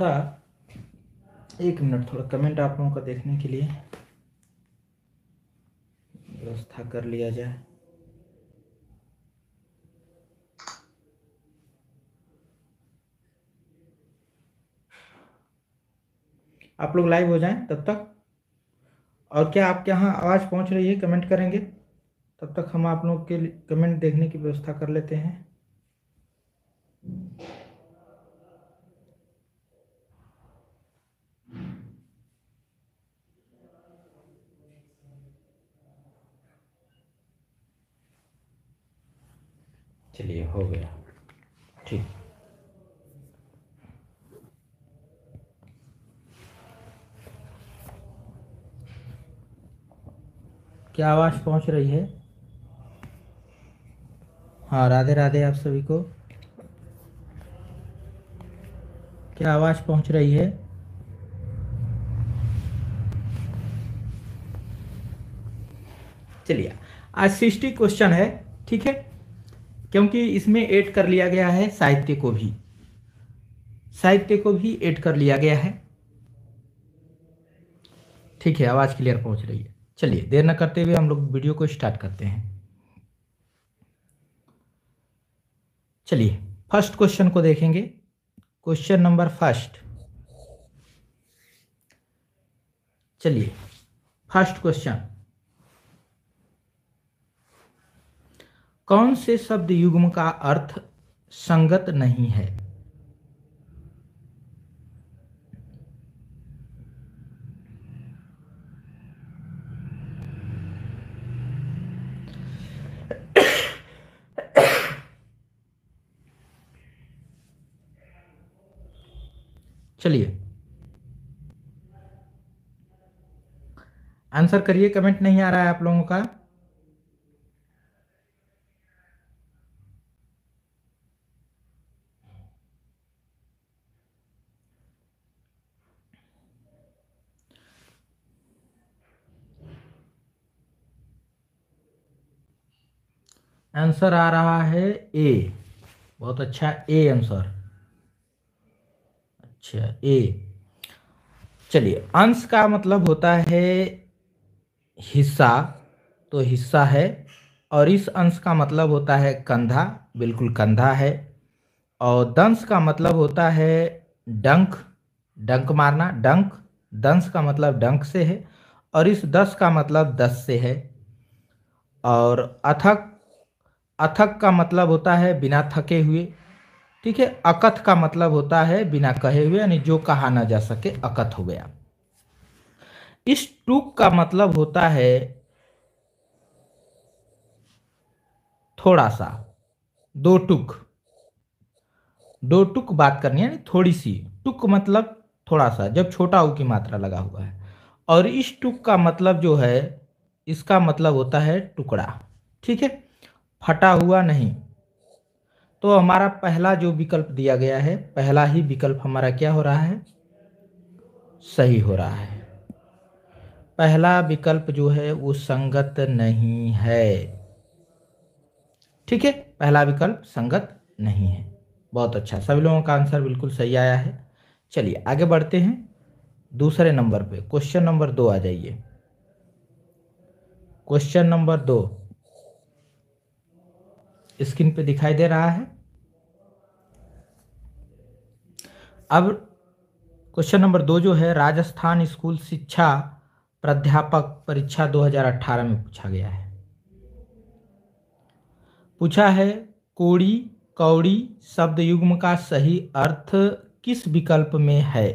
सा एक मिनट थोड़ा कमेंट आप लोगों का देखने के लिए व्यवस्था कर लिया जाए आप लोग लाइव हो जाएं तब तक और क्या आपके यहाँ आवाज़ पहुंच रही है कमेंट करेंगे तब तक हम आप लोग के कमेंट देखने की व्यवस्था कर लेते हैं चलिए हो गया ठीक क्या आवाज़ पहुंच रही है हाँ राधे राधे आप सभी को क्या आवाज़ पहुंच रही है चलिए आज सिक्सटी क्वेश्चन है ठीक है क्योंकि इसमें ऐड कर लिया गया है साहित्य को भी साहित्य को भी ऐड कर लिया गया है ठीक है आवाज़ क्लियर पहुंच रही है चलिए देर न करते हुए हम लोग वीडियो को स्टार्ट करते हैं चलिए फर्स्ट क्वेश्चन को देखेंगे क्वेश्चन नंबर फर्स्ट चलिए फर्स्ट क्वेश्चन कौन से शब्द युग्म का अर्थ संगत नहीं है चलिए आंसर करिए कमेंट नहीं आ रहा है आप लोगों का आंसर आ रहा है ए बहुत अच्छा ए आंसर अच्छा ए चलिए अंश का मतलब होता है हिस्सा तो हिस्सा है और इस अंश का मतलब होता है कंधा बिल्कुल कंधा है और दंश का मतलब होता है डंक डंक मारना डंक दंश का मतलब डंक से है और इस दस का मतलब दस से है और अथक अथक का मतलब होता है बिना थके हुए ठीक है अकथ का मतलब होता है बिना कहे हुए यानी जो कहा ना जा सके अकथ हो गया इस टूक का मतलब होता है थोड़ा सा दो टुक दो टुक बात करनी है थोड़ी सी टुक मतलब थोड़ा सा जब छोटा ऊ की मात्रा लगा हुआ है और इस टुक का मतलब जो है इसका मतलब होता है टुकड़ा ठीक है फटा हुआ नहीं तो हमारा पहला जो विकल्प दिया गया है पहला ही विकल्प हमारा क्या हो रहा है सही हो रहा है पहला विकल्प जो है वो संगत नहीं है ठीक है पहला विकल्प संगत नहीं है बहुत अच्छा सभी लोगों का आंसर बिल्कुल सही आया है चलिए आगे बढ़ते हैं दूसरे नंबर पे क्वेश्चन नंबर दो आ जाइए क्वेश्चन नंबर दो स्क्रीन पे दिखाई दे रहा है अब क्वेश्चन नंबर दो जो है राजस्थान स्कूल शिक्षा प्राध्यापक परीक्षा 2018 में पूछा गया है पूछा है कोड़ी कौड़ी शब्द युग्म का सही अर्थ किस विकल्प में है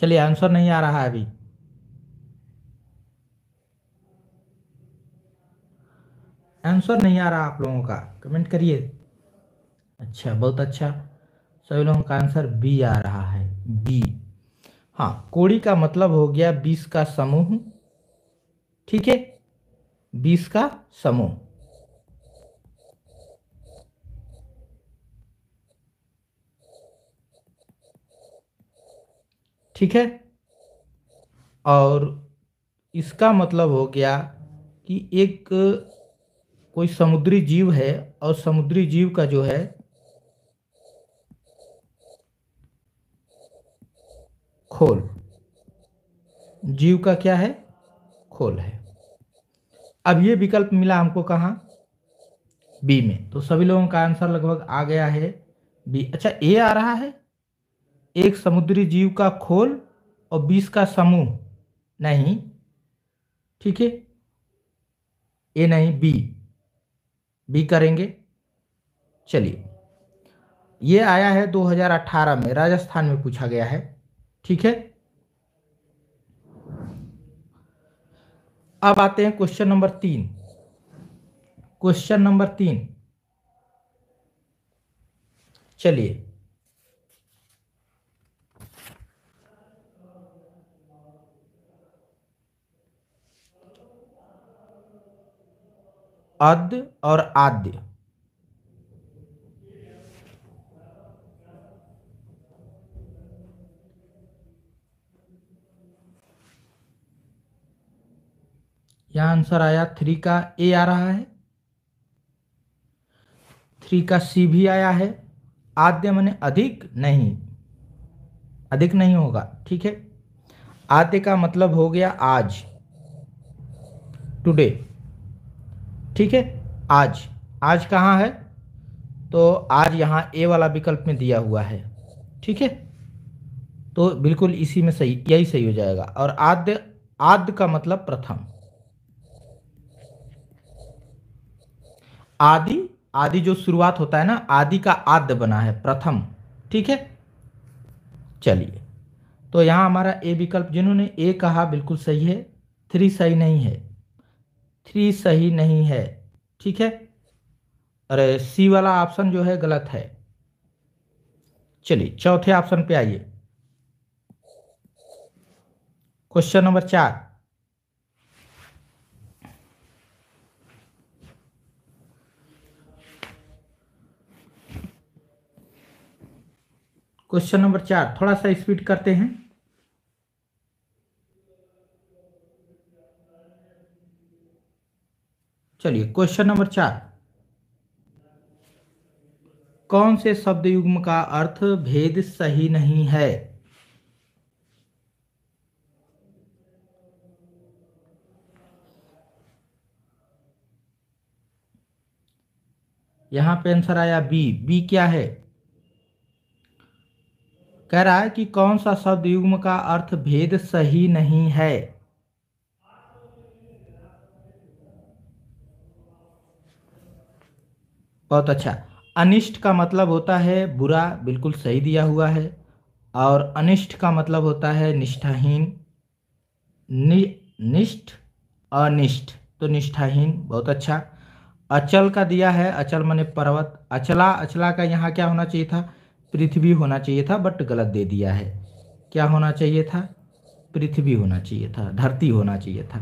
चलिए आंसर नहीं आ रहा है अभी आंसर नहीं आ रहा आप लोगों का कमेंट करिए अच्छा बहुत अच्छा सभी लोगों का आंसर बी आ रहा है बी हाँ कोड़ी का मतलब हो गया बीस का समूह ठीक है बीस का समूह ठीक है और इसका मतलब हो गया कि एक कोई समुद्री जीव है और समुद्री जीव का जो है खोल जीव का क्या है खोल है अब ये विकल्प मिला हमको कहाँ बी में तो सभी लोगों का आंसर लगभग आ गया है बी अच्छा ए आ रहा है एक समुद्री जीव का खोल और बीस का समूह नहीं ठीक है ए नहीं बी बी करेंगे चलिए ये आया है 2018 में राजस्थान में पूछा गया है ठीक है अब आते हैं क्वेश्चन नंबर तीन क्वेश्चन नंबर तीन चलिए अद और आद्य यह आंसर आया थ्री का ए आ रहा है थ्री का सी भी आया है आद्य मैंने अधिक नहीं अधिक नहीं होगा ठीक है आद्य का मतलब हो गया आज टुडे ठीक है आज आज कहाँ है तो आज यहाँ ए वाला विकल्प में दिया हुआ है ठीक है तो बिल्कुल इसी में सही यही सही हो जाएगा और आद्य आद्य का मतलब प्रथम आदि आदि जो शुरुआत होता है ना आदि का आद्य बना है प्रथम ठीक है चलिए तो यहां हमारा ए विकल्प जिन्होंने ए कहा बिल्कुल सही है थ्री सही नहीं है थ्री सही नहीं है ठीक है अरे सी वाला ऑप्शन जो है गलत है चलिए चौथे ऑप्शन पे आइए क्वेश्चन नंबर चार क्वेश्चन नंबर चार थोड़ा सा स्पीड करते हैं चलिए क्वेश्चन नंबर चार कौन से शब्द युग्म का अर्थ भेद सही नहीं है यहां पे आंसर आया बी बी क्या है कह रहा है कि कौन सा शब्द युग्म का अर्थ भेद सही नहीं है बहुत अच्छा अनिष्ट का मतलब होता है बुरा बिल्कुल सही दिया हुआ है और अनिष्ट का मतलब होता है निष्ठाहीन नि निष्ठ अनिष्ट तो निष्ठाहीन बहुत अच्छा अचल का दिया है अचल माने पर्वत अचला अचला का यहाँ क्या होना चाहिए था पृथ्वी होना चाहिए था बट गलत दे दिया है क्या होना चाहिए था पृथ्वी होना चाहिए था धरती होना चाहिए था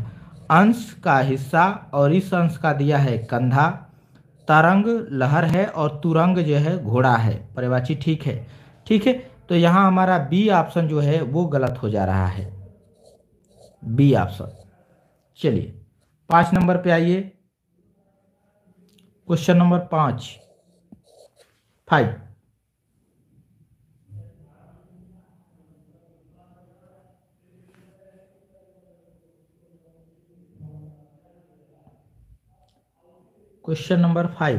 अंश का हिस्सा और इस अंश का दिया है कंधा तरंग लहर है और तुरंग जो है घोड़ा है परिवाची ठीक है ठीक है तो यहाँ हमारा बी ऑप्शन जो है वो गलत हो जा रहा है बी ऑप्शन चलिए पांच नंबर पे आइए क्वेश्चन नंबर पांच फाइव क्वेश्चन नंबर फाइव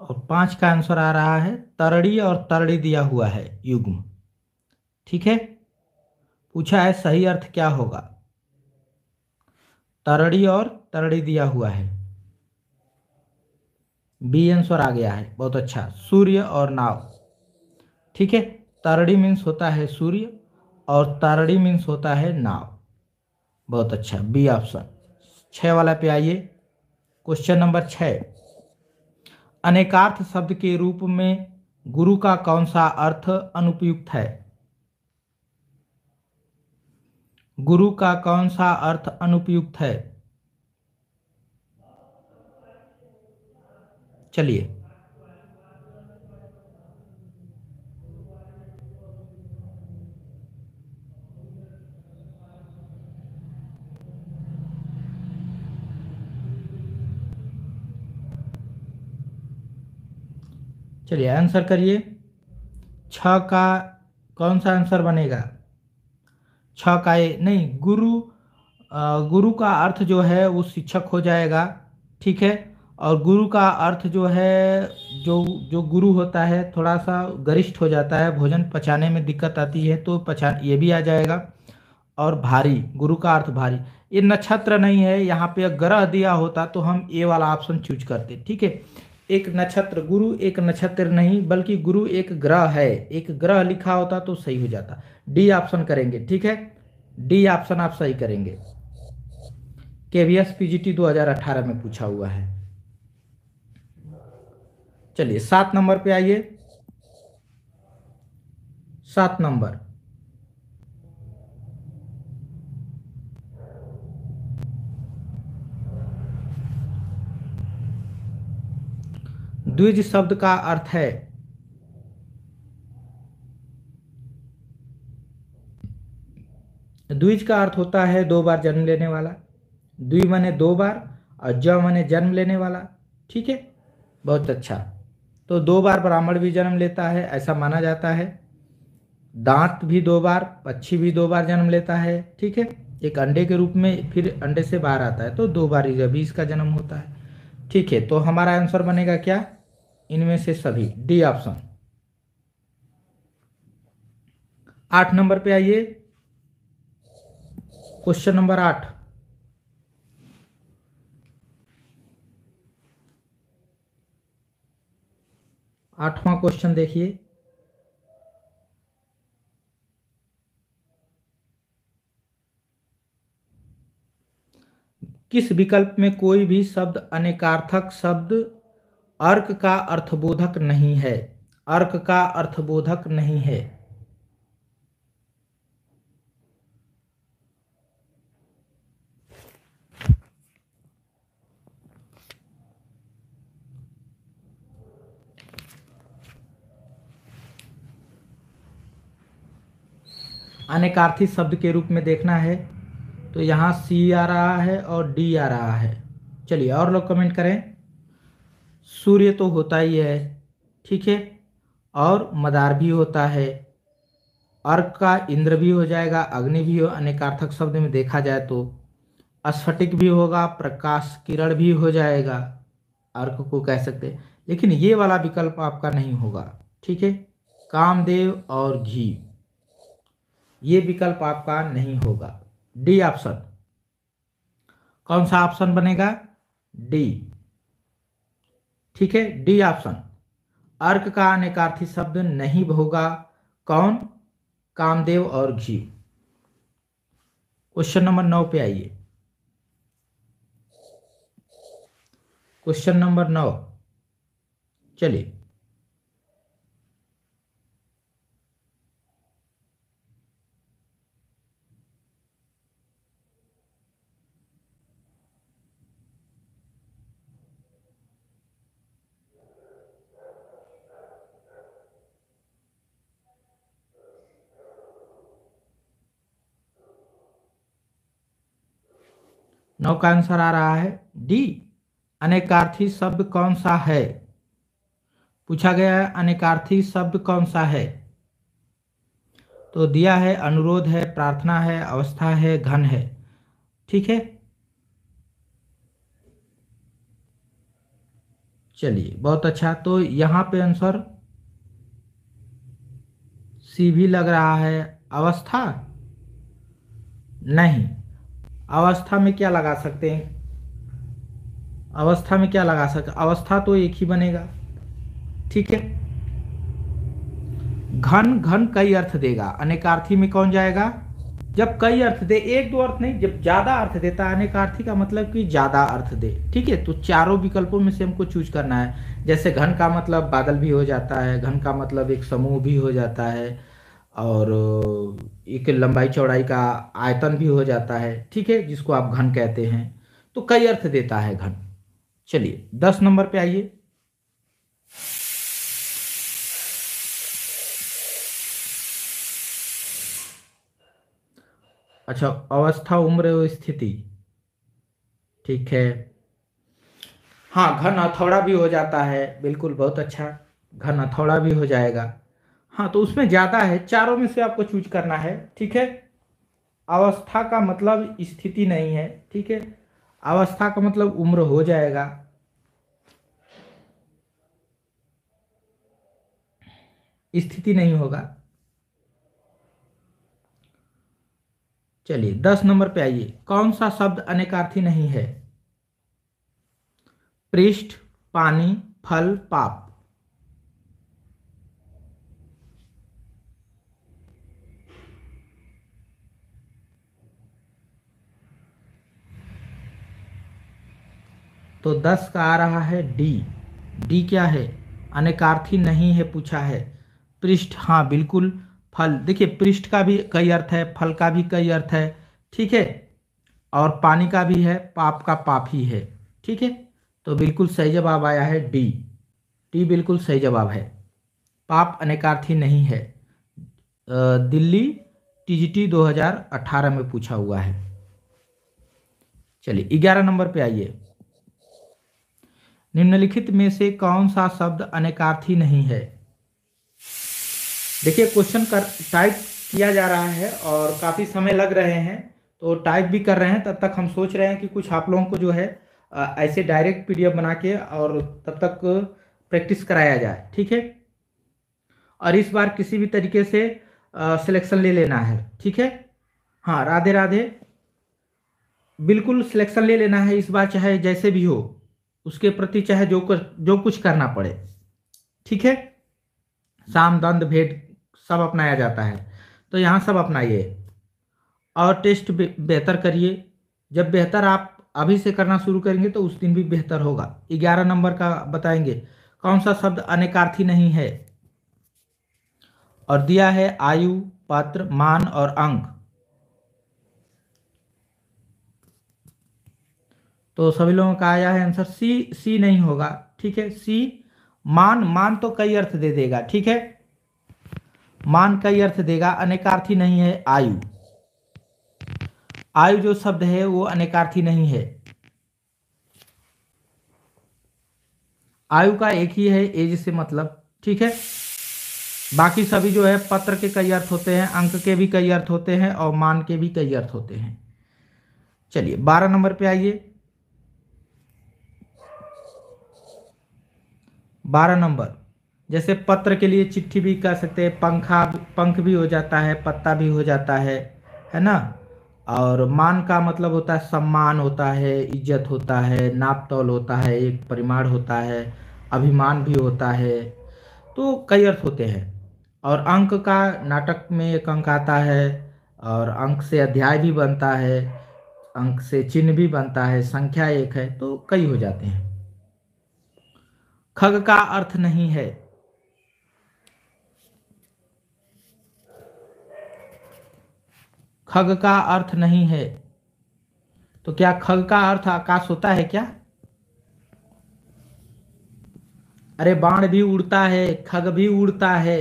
और पांच का आंसर आ रहा है तरड़ी और तरड़ी दिया हुआ है युग्म ठीक है पूछा है सही अर्थ क्या होगा तरड़ी और तरड़ी दिया हुआ है बी आंसर आ गया है बहुत अच्छा सूर्य और नाव ठीक है तरड़ी मीन्स होता है सूर्य और तरड़ी मीन्स होता है नाव बहुत अच्छा बी ऑप्शन छः वाला पे आइए क्वेश्चन नंबर छ अनेकार्थ शब्द के रूप में गुरु का कौन सा अर्थ अनुपयुक्त है गुरु का कौन सा अर्थ अनुपयुक्त है चलिए चलिए आंसर करिए छ का कौन सा आंसर बनेगा छ काय नहीं गुरु गुरु का अर्थ जो है वो शिक्षक हो जाएगा ठीक है और गुरु का अर्थ जो है जो जो गुरु होता है थोड़ा सा गरिष्ठ हो जाता है भोजन पचाने में दिक्कत आती है तो पचा ये भी आ जाएगा और भारी गुरु का अर्थ भारी ये नक्षत्र नहीं है यहाँ पे ग्रह दिया होता तो हम ये वाला ऑप्शन चूज करते ठीक है एक नक्षत्र गुरु एक नक्षत्र नहीं बल्कि गुरु एक ग्रह है एक ग्रह लिखा होता तो सही हो जाता डी ऑप्शन करेंगे ठीक है डी ऑप्शन आप सही करेंगे केवीएस पीजीटी 2018 में पूछा हुआ है चलिए सात नंबर पे आइए सात नंबर द्विज शब्द का अर्थ है द्विज का अर्थ होता है दो बार जन्म लेने वाला द्वि मने दो बार और ज मने जन्म लेने वाला ठीक है बहुत अच्छा तो दो बार ब्राह्मण भी जन्म लेता है ऐसा माना जाता है दांत भी दो बार पक्षी भी दो बार जन्म लेता है ठीक है एक अंडे के रूप में फिर अंडे से बाहर आता है तो दो बार भी इसका जन्म होता है ठीक है तो हमारा आंसर बनेगा क्या इनमें से सभी डी ऑप्शन आठ नंबर पे आइए क्वेश्चन नंबर आठ आठवां क्वेश्चन देखिए किस विकल्प में कोई भी शब्द अनेकार्थक शब्द अर्क का अर्थबोधक नहीं है अर्क का अर्थबोधक नहीं है अनेकार्थी शब्द के रूप में देखना है तो यहाँ सी आ रहा है और डी आ रहा है चलिए और लोग कमेंट करें सूर्य तो होता ही है ठीक है और मदार भी होता है अर्क का इंद्र भी हो जाएगा अग्नि भी हो अनेकार्थक शब्द में देखा जाए तो अस्फटिक भी होगा प्रकाश किरण भी हो जाएगा अर्क को कह सकते लेकिन ये वाला विकल्प आपका नहीं होगा ठीक है कामदेव और घी ये विकल्प आपका नहीं होगा डी ऑप्शन कौन सा ऑप्शन बनेगा डी ठीक है डी ऑप्शन अर्क का अनेकार्थी शब्द नहीं होगा कौन कामदेव और घी क्वेश्चन नंबर नौ पे आइए क्वेश्चन नंबर नौ चलिए नौ का आंसर आ रहा है डी अनेकार्थी शब्द कौन सा है पूछा गया है अनेकार्थी शब्द कौन सा है तो दिया है अनुरोध है प्रार्थना है अवस्था है घन है ठीक है चलिए बहुत अच्छा तो यहां पे आंसर सी भी लग रहा है अवस्था नहीं अवस्था में क्या लगा सकते हैं अवस्था में क्या लगा सकते अवस्था तो एक ही बनेगा ठीक है घन घन कई अर्थ देगा अनेकार्थी में कौन जाएगा जब कई अर्थ दे एक दो अर्थ नहीं जब ज्यादा अर्थ देता है अनेकार्थी का मतलब कि ज्यादा अर्थ दे ठीक है तो चारों विकल्पों में से हमको चूज करना है जैसे घन का मतलब बादल भी हो जाता है घन का मतलब एक समूह भी हो जाता है और एक लंबाई चौड़ाई का आयतन भी हो जाता है ठीक है जिसको आप घन कहते हैं तो कई अर्थ देता है घन चलिए दस नंबर पे आइए अच्छा अवस्था उम्र और स्थिति ठीक है हाँ घन हथौड़ा भी हो जाता है बिल्कुल बहुत अच्छा घन हथौड़ा भी हो जाएगा हाँ तो उसमें ज्यादा है चारों में से आपको चूज करना है ठीक है अवस्था का मतलब स्थिति नहीं है ठीक है अवस्था का मतलब उम्र हो जाएगा स्थिति नहीं होगा चलिए दस नंबर पे आइए कौन सा शब्द अनेकार्थी नहीं है पृष्ठ पानी फल पाप तो दस का आ रहा है डी डी क्या है अनेकार्थी नहीं है पूछा है पृष्ठ हाँ बिल्कुल फल देखिए पृष्ठ का भी कई अर्थ है फल का भी कई अर्थ है ठीक है और पानी का भी है पाप का पाप ही है ठीक है तो बिल्कुल सही जवाब आया है डी डी बिल्कुल सही जवाब है पाप अनेकार्थी नहीं है दिल्ली टीजीटी 2018 में पूछा हुआ है चलिए ग्यारह नंबर पे आइए निम्नलिखित में से कौन सा शब्द अनेकार्थी नहीं है देखिए क्वेश्चन कर टाइप किया जा रहा है और काफ़ी समय लग रहे हैं तो टाइप भी कर रहे हैं तब तक हम सोच रहे हैं कि कुछ आप लोगों को जो है ऐसे डायरेक्ट पीडीएफ बना के और तब तक प्रैक्टिस कराया जाए ठीक है और इस बार किसी भी तरीके से सिलेक्शन ले लेना है ठीक है हाँ राधे राधे बिल्कुल सिलेक्शन ले लेना है इस बार चाहे जैसे भी हो उसके प्रति चाहे जो कर, जो कुछ करना पड़े ठीक है साम दंद भेद सब अपनाया जाता है तो यहाँ सब अपनाइए और टेस्ट बेहतर करिए जब बेहतर आप अभी से करना शुरू करेंगे तो उस दिन भी बेहतर होगा ग्यारह नंबर का बताएंगे कौन सा शब्द अनेकार्थी नहीं है और दिया है आयु पात्र मान और अंक तो सभी लोगों का आया है आंसर सी सी नहीं होगा ठीक है सी मान मान तो कई अर्थ दे देगा ठीक है मान कई अर्थ देगा अनेकार्थी नहीं है आयु आयु जो शब्द है वो अनेकार्थी नहीं है आयु का एक ही है एज से मतलब ठीक है बाकी सभी जो है पत्र के कई अर्थ होते हैं अंक के भी कई अर्थ होते हैं और मान के भी कई अर्थ होते हैं चलिए बारह नंबर पे आइए बारह नंबर जैसे पत्र के लिए चिट्ठी भी कह सकते हैं पंखा पंख भी हो जाता है पत्ता भी हो जाता है है ना और मान का मतलब होता है सम्मान होता है इज्जत होता है नाप तौल होता है एक परिमाण होता है अभिमान भी होता है तो कई अर्थ होते हैं और अंक का नाटक में एक अंक आता है और अंक से अध्याय भी बनता है अंक से चिन्ह भी बनता है संख्या एक है तो कई हो जाते हैं खग का अर्थ नहीं है खग का अर्थ नहीं है तो क्या खग का अर्थ आकाश होता है क्या अरे बाण भी उड़ता है खग भी उड़ता है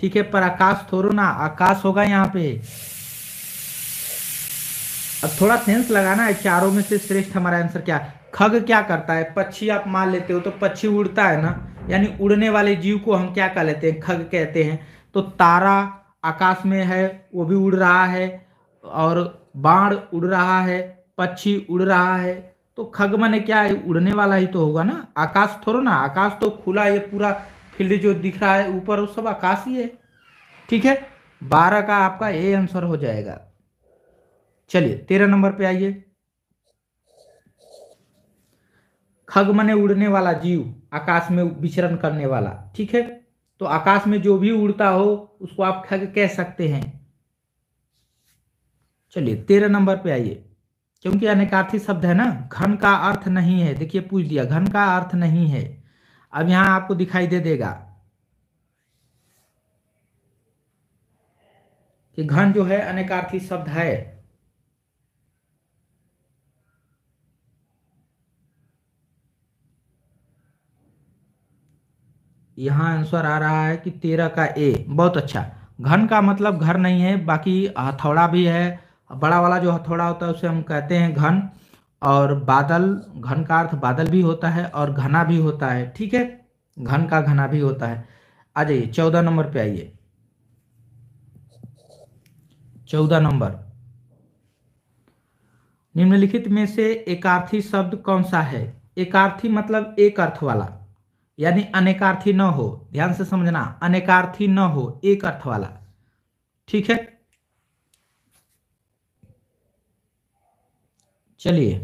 ठीक है पर आकाश थोड़ो ना आकाश होगा यहाँ पे अब थोड़ा सेंस लगाना है चारों में से श्रेष्ठ हमारा आंसर क्या खग क्या करता है पक्षी आप मान लेते हो तो पक्षी उड़ता है ना यानी उड़ने वाले जीव को हम क्या कह लेते हैं खग कहते हैं तो तारा आकाश में है वो भी उड़ रहा है और बाढ़ उड़ रहा है पक्षी उड़ रहा है तो खग मैंने क्या है उड़ने वाला ही तो होगा ना आकाश थोड़ा ना आकाश तो खुला ये पूरा फील्ड जो दिख रहा है ऊपर वो सब आकाश ही है ठीक है बारह का आपका ए आंसर हो जाएगा चलिए तेरह नंबर पे आइए खग मने उड़ने वाला जीव आकाश में विचरण करने वाला ठीक है तो आकाश में जो भी उड़ता हो उसको आप खग कह सकते हैं चलिए तेरह नंबर पे आइए क्योंकि अनेकार्थी शब्द है ना घन का अर्थ नहीं है देखिए पूछ दिया घन का अर्थ नहीं है अब यहां आपको दिखाई दे देगा कि घन जो है अनेकार्थी शब्द है यहाँ आंसर आ रहा है कि तेरह का ए बहुत अच्छा घन का मतलब घर नहीं है बाकी हथौड़ा भी है बड़ा वाला जो हथौड़ा होता है उसे हम कहते हैं घन और बादल घन का अर्थ बादल भी होता है और घना भी होता है ठीक है घन का घना भी होता है आ जाइए चौदह नंबर पे आइए चौदह नंबर निम्नलिखित में से एकार्थी शब्द कौन सा है एकार्थी मतलब एक अर्थ वाला यानी अनेकार्थी न हो ध्यान से समझना अनेकार्थी न हो एक अर्थ वाला ठीक है चलिए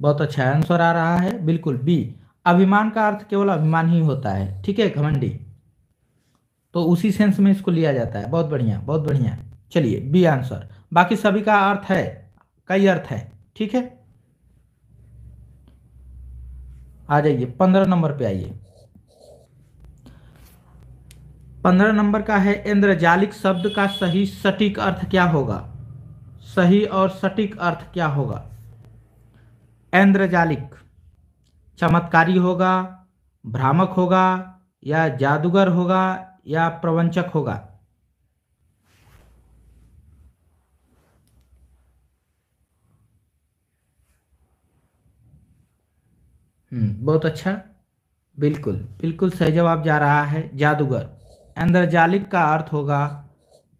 बहुत अच्छा आंसर आ रहा है बिल्कुल बी अभिमान का अर्थ केवल अभिमान ही होता है ठीक है घमंडी तो उसी सेंस में इसको लिया जाता है बहुत बढ़िया बहुत बढ़िया चलिए बी आंसर बाकी सभी का अर्थ है कई अर्थ है ठीक है आ जाइए पंद्रह नंबर पे आइए पंद्रह नंबर का है इंद्रजालिक शब्द का सही सटीक अर्थ क्या होगा सही और सटीक अर्थ क्या होगा इंद्रजालिक चमत्कारी होगा भ्रामक होगा या जादूगर होगा या प्रवंचक होगा हम्म, बहुत अच्छा बिल्कुल बिल्कुल सही जवाब जा रहा है जादूगर इंद्रजालिक का अर्थ होगा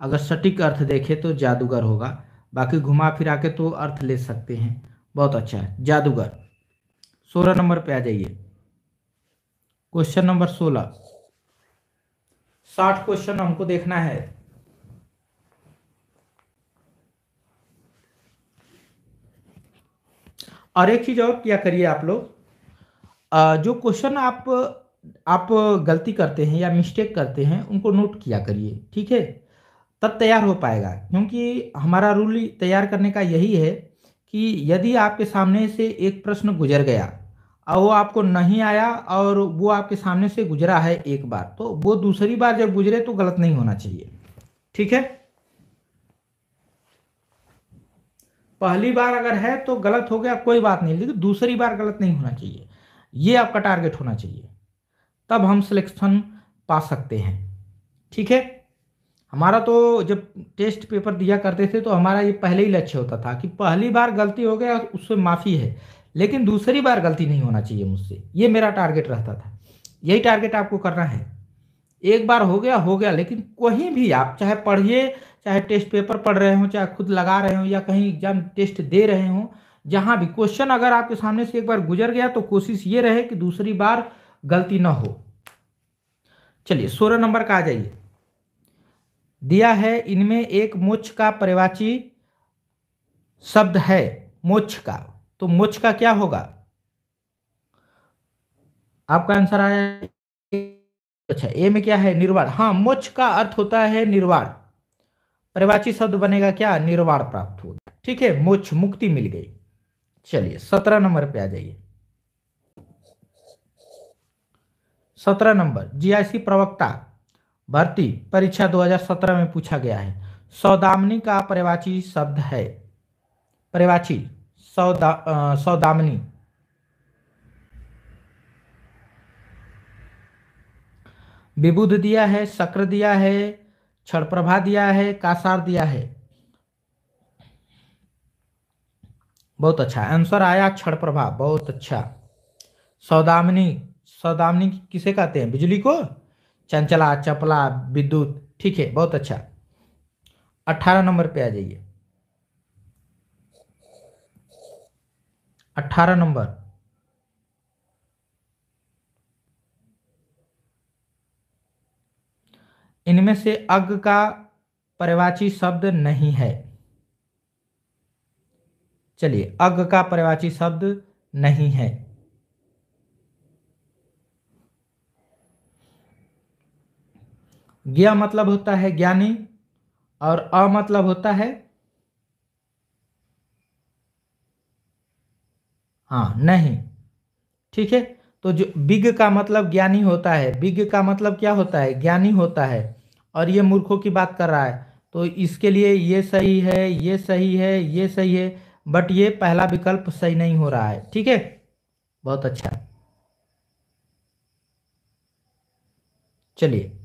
अगर सटीक अर्थ देखे तो जादूगर होगा बाकी घुमा फिरा के तो अर्थ ले सकते हैं बहुत अच्छा है जादूगर सोलह नंबर पे आ जाइए क्वेश्चन नंबर सोलह साठ क्वेश्चन हमको देखना है और एक चीज और क्या करिए आप लोग जो क्वेश्चन आप आप गलती करते हैं या मिस्टेक करते हैं उनको नोट किया करिए ठीक है तब तैयार हो पाएगा क्योंकि हमारा रूल तैयार करने का यही है कि यदि आपके सामने से एक प्रश्न गुजर गया और वो आपको नहीं आया और वो आपके सामने से गुजरा है एक बार तो वो दूसरी बार जब गुजरे तो गलत नहीं होना चाहिए ठीक है पहली बार अगर है तो गलत हो गया कोई बात नहीं लेकिन दूसरी बार गलत नहीं होना चाहिए ये आपका टारगेट होना चाहिए तब हम सिलेक्शन पा सकते हैं ठीक है हमारा तो जब टेस्ट पेपर दिया करते थे तो हमारा ये पहले ही लक्ष्य होता था कि पहली बार गलती हो गया उससे माफ़ी है लेकिन दूसरी बार गलती नहीं होना चाहिए मुझसे ये मेरा टारगेट रहता था यही टारगेट आपको करना है एक बार हो गया हो गया लेकिन कहीं भी आप चाहे पढ़िए चाहे टेस्ट पेपर पढ़ रहे हो चाहे खुद लगा रहे हो या कहीं एग्जाम टेस्ट दे रहे हो जहां भी क्वेश्चन अगर आपके सामने से एक बार गुजर गया तो कोशिश ये रहे कि दूसरी बार गलती ना हो चलिए सोलह नंबर का आ जाइए दिया है इनमें एक मोक्ष का परिवाची शब्द है मोक्ष का तो मुच का क्या होगा आपका आंसर आया अच्छा ए में क्या है निर्वाण हाँ मोक्ष का अर्थ होता है निर्वाण परिवाची शब्द बनेगा क्या निर्वाण प्राप्त हो ठीक है मोक्ष मुक्ति मिल गई चलिए सत्रह नंबर पे आ जाइए सत्रह नंबर जीआईसी प्रवक्ता भर्ती परीक्षा 2017 में पूछा गया है सौदामनी का परिवाची शब्द है परिवाची सौदा सौदामनी विबुध दिया है शक्र दिया है क्षण प्रभा दिया है कासार दिया है बहुत अच्छा आंसर आया क्षण प्रभा बहुत अच्छा सौदामनी सौदामनी किसे कहते हैं बिजली को चंचला चपला विद्युत ठीक है बहुत अच्छा अठारह नंबर पे आ जाइए अठारह नंबर इनमें से अग का परिवाची शब्द नहीं है चलिए अग का परिवाची शब्द नहीं है ज्ञा मतलब होता है ज्ञानी और अ मतलब होता है हाँ नहीं ठीक है तो जो बिग का मतलब ज्ञानी होता है बिग का मतलब क्या होता है ज्ञानी होता है और ये मूर्खों की बात कर रहा है तो इसके लिए ये सही है ये सही है ये सही है बट ये पहला विकल्प सही नहीं हो रहा है ठीक है बहुत अच्छा चलिए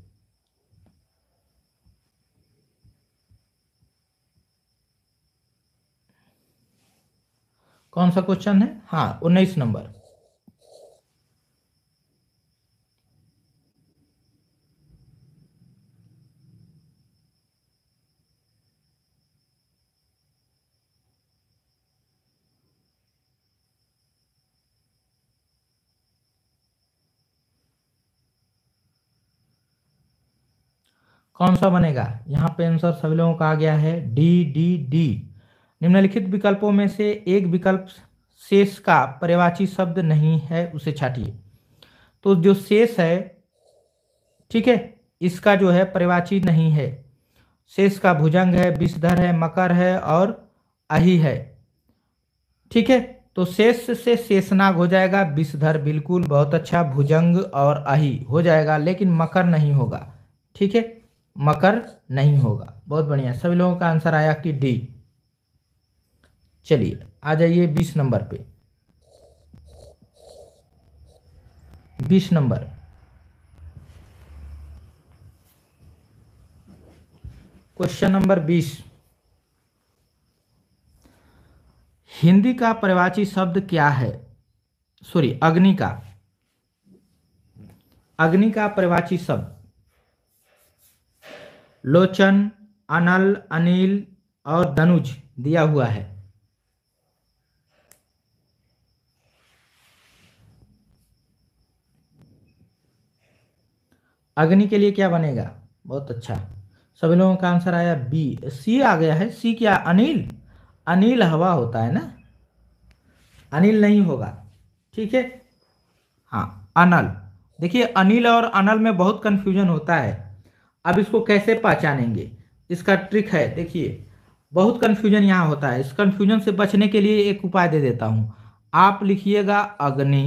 कौन सा क्वेश्चन है हाँ उन्नीस नंबर कौन सा बनेगा यहाँ पे आंसर सभी लोगों का आ गया है डी डी डी निम्नलिखित विकल्पों में से एक विकल्प शेष का पर्यवाची शब्द नहीं है उसे छाटिए तो जो शेष है ठीक है इसका जो है पर्यवाची नहीं है शेष का भुजंग है विषधर है मकर है और अही है ठीक है तो शेष से शेषनाग हो जाएगा विषधर बिल्कुल बहुत अच्छा भुजंग और अही हो जाएगा लेकिन मकर नहीं होगा ठीक है मकर नहीं होगा बहुत बढ़िया सभी लोगों का आंसर आया कि डी चलिए आ जाइए बीस नंबर पे बीस नंबर क्वेश्चन नंबर बीस हिंदी का परिवाची शब्द क्या है सॉरी अग्नि का अग्नि का परिवाची शब्द लोचन अनल अनिल और धनुज दिया हुआ है अग्नि के लिए क्या बनेगा बहुत अच्छा सभी लोगों का आंसर आया बी सी आ गया है सी क्या अनिल अनिल हवा होता है ना अनिल नहीं होगा ठीक है हाँ अनल देखिए अनिल और अनल में बहुत कन्फ्यूजन होता है अब इसको कैसे पहचानेंगे इसका ट्रिक है देखिए बहुत कन्फ्यूजन यहाँ होता है इस कन्फ्यूजन से बचने के लिए एक उपाय दे देता हूँ आप लिखिएगा अग्नि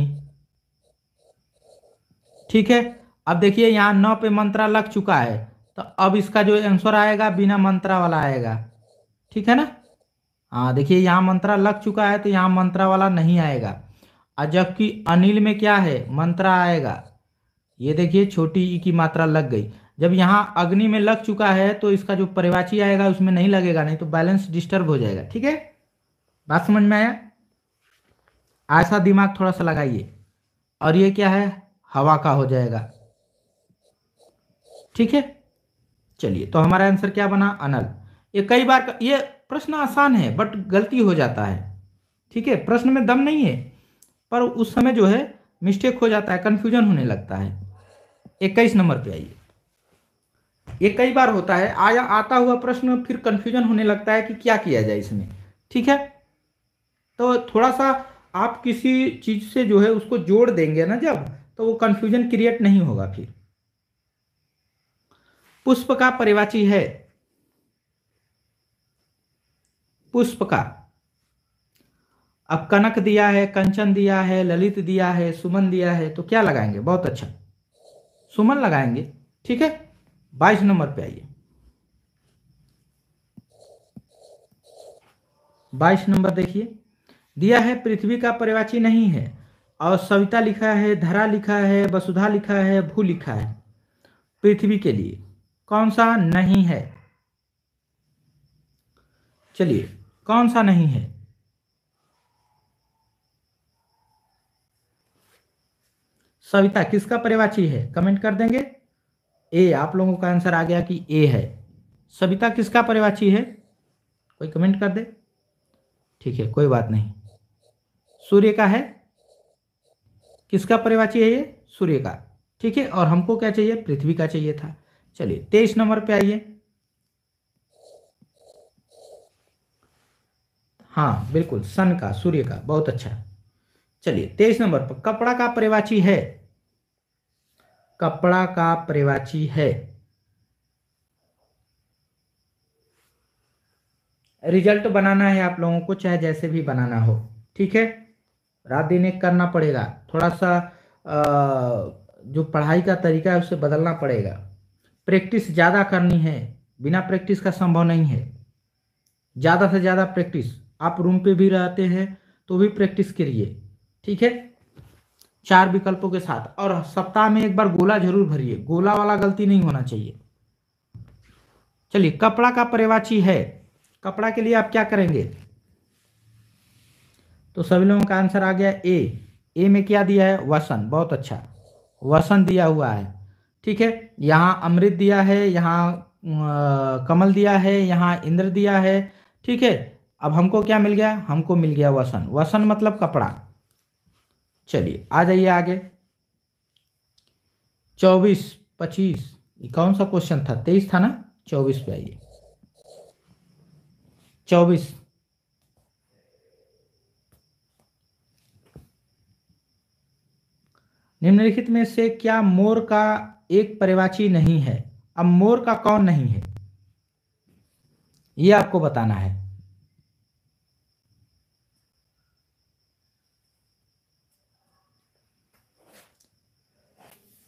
ठीक है अब देखिए यहाँ न पे मंत्रा लग चुका है तो अब इसका जो आंसर आएगा बिना मंत्रा वाला आएगा ठीक है ना हाँ देखिए यहाँ मंत्रा लग चुका है तो यहाँ मंत्रा वाला नहीं आएगा और जबकि अनिल में क्या है मंत्रा आएगा ये देखिए छोटी ई की मात्रा लग गई जब यहाँ अग्नि में लग चुका है तो इसका जो परिवाची आएगा उसमें नहीं लगेगा नहीं तो बैलेंस डिस्टर्ब हो जाएगा ठीक है बात समझ में आया ऐसा दिमाग थोड़ा सा लगाइए और ये क्या है हवा का हो जाएगा ठीक है चलिए तो हमारा आंसर क्या बना अनल ये कई बार ये प्रश्न आसान है बट गलती हो जाता है ठीक है प्रश्न में दम नहीं है पर उस समय जो है मिस्टेक हो जाता है कन्फ्यूजन होने लगता है इक्कीस नंबर पे आइए ये कई बार होता है आया आता हुआ प्रश्न फिर कन्फ्यूजन होने लगता है कि क्या किया जाए इसमें ठीक है तो थोड़ा सा आप किसी चीज से जो है उसको जोड़ देंगे ना जब तो वो कन्फ्यूजन क्रिएट नहीं होगा फिर पुष्प का परिवाची है पुष्प का अब कनक दिया है कंचन दिया है ललित दिया है सुमन दिया है तो क्या लगाएंगे बहुत अच्छा सुमन लगाएंगे ठीक है बाईस नंबर पे आइए बाईस नंबर देखिए दिया है पृथ्वी का परिवाची नहीं है और सविता लिखा है धरा लिखा है वसुधा लिखा है भू लिखा है पृथ्वी के लिए कौन सा नहीं है चलिए कौन सा नहीं है सविता किसका परिवाची है कमेंट कर देंगे ए आप लोगों का आंसर आ गया कि ए है सविता किसका परिवाची है कोई कमेंट कर दे ठीक है कोई बात नहीं सूर्य का है किसका परिवाची है ये सूर्य का ठीक है और हमको क्या चाहिए पृथ्वी का चाहिए था चलिए तेईस नंबर पे आइए हाँ बिल्कुल सन का सूर्य का बहुत अच्छा चलिए तेईस नंबर पर कपड़ा का परिवाची है कपड़ा का परिवाची है रिजल्ट बनाना है आप लोगों को चाहे जैसे भी बनाना हो ठीक है रात दिन एक करना पड़ेगा थोड़ा सा आ, जो पढ़ाई का तरीका है उसे बदलना पड़ेगा प्रैक्टिस ज़्यादा करनी है बिना प्रैक्टिस का संभव नहीं है ज़्यादा से ज़्यादा प्रैक्टिस आप रूम पे भी रहते हैं तो भी प्रैक्टिस करिए ठीक है चार विकल्पों के साथ और सप्ताह में एक बार गोला जरूर भरिए गोला वाला गलती नहीं होना चाहिए चलिए कपड़ा का परिवाची है कपड़ा के लिए आप क्या करेंगे तो सभी लोगों का आंसर आ गया ए ए में क्या दिया है वसन बहुत अच्छा वसन दिया हुआ है ठीक है यहाँ अमृत दिया है यहाँ कमल दिया है यहाँ इंद्र दिया है ठीक है अब हमको क्या मिल गया हमको मिल गया वसन वसन मतलब कपड़ा चलिए आ जाइए आगे चौबीस पच्चीस कौन सा क्वेश्चन था तेईस था ना चौबीस पे आइए चौबीस निम्नलिखित में से क्या मोर का एक परिवाची नहीं है अब मोर का कौन नहीं है ये आपको बताना है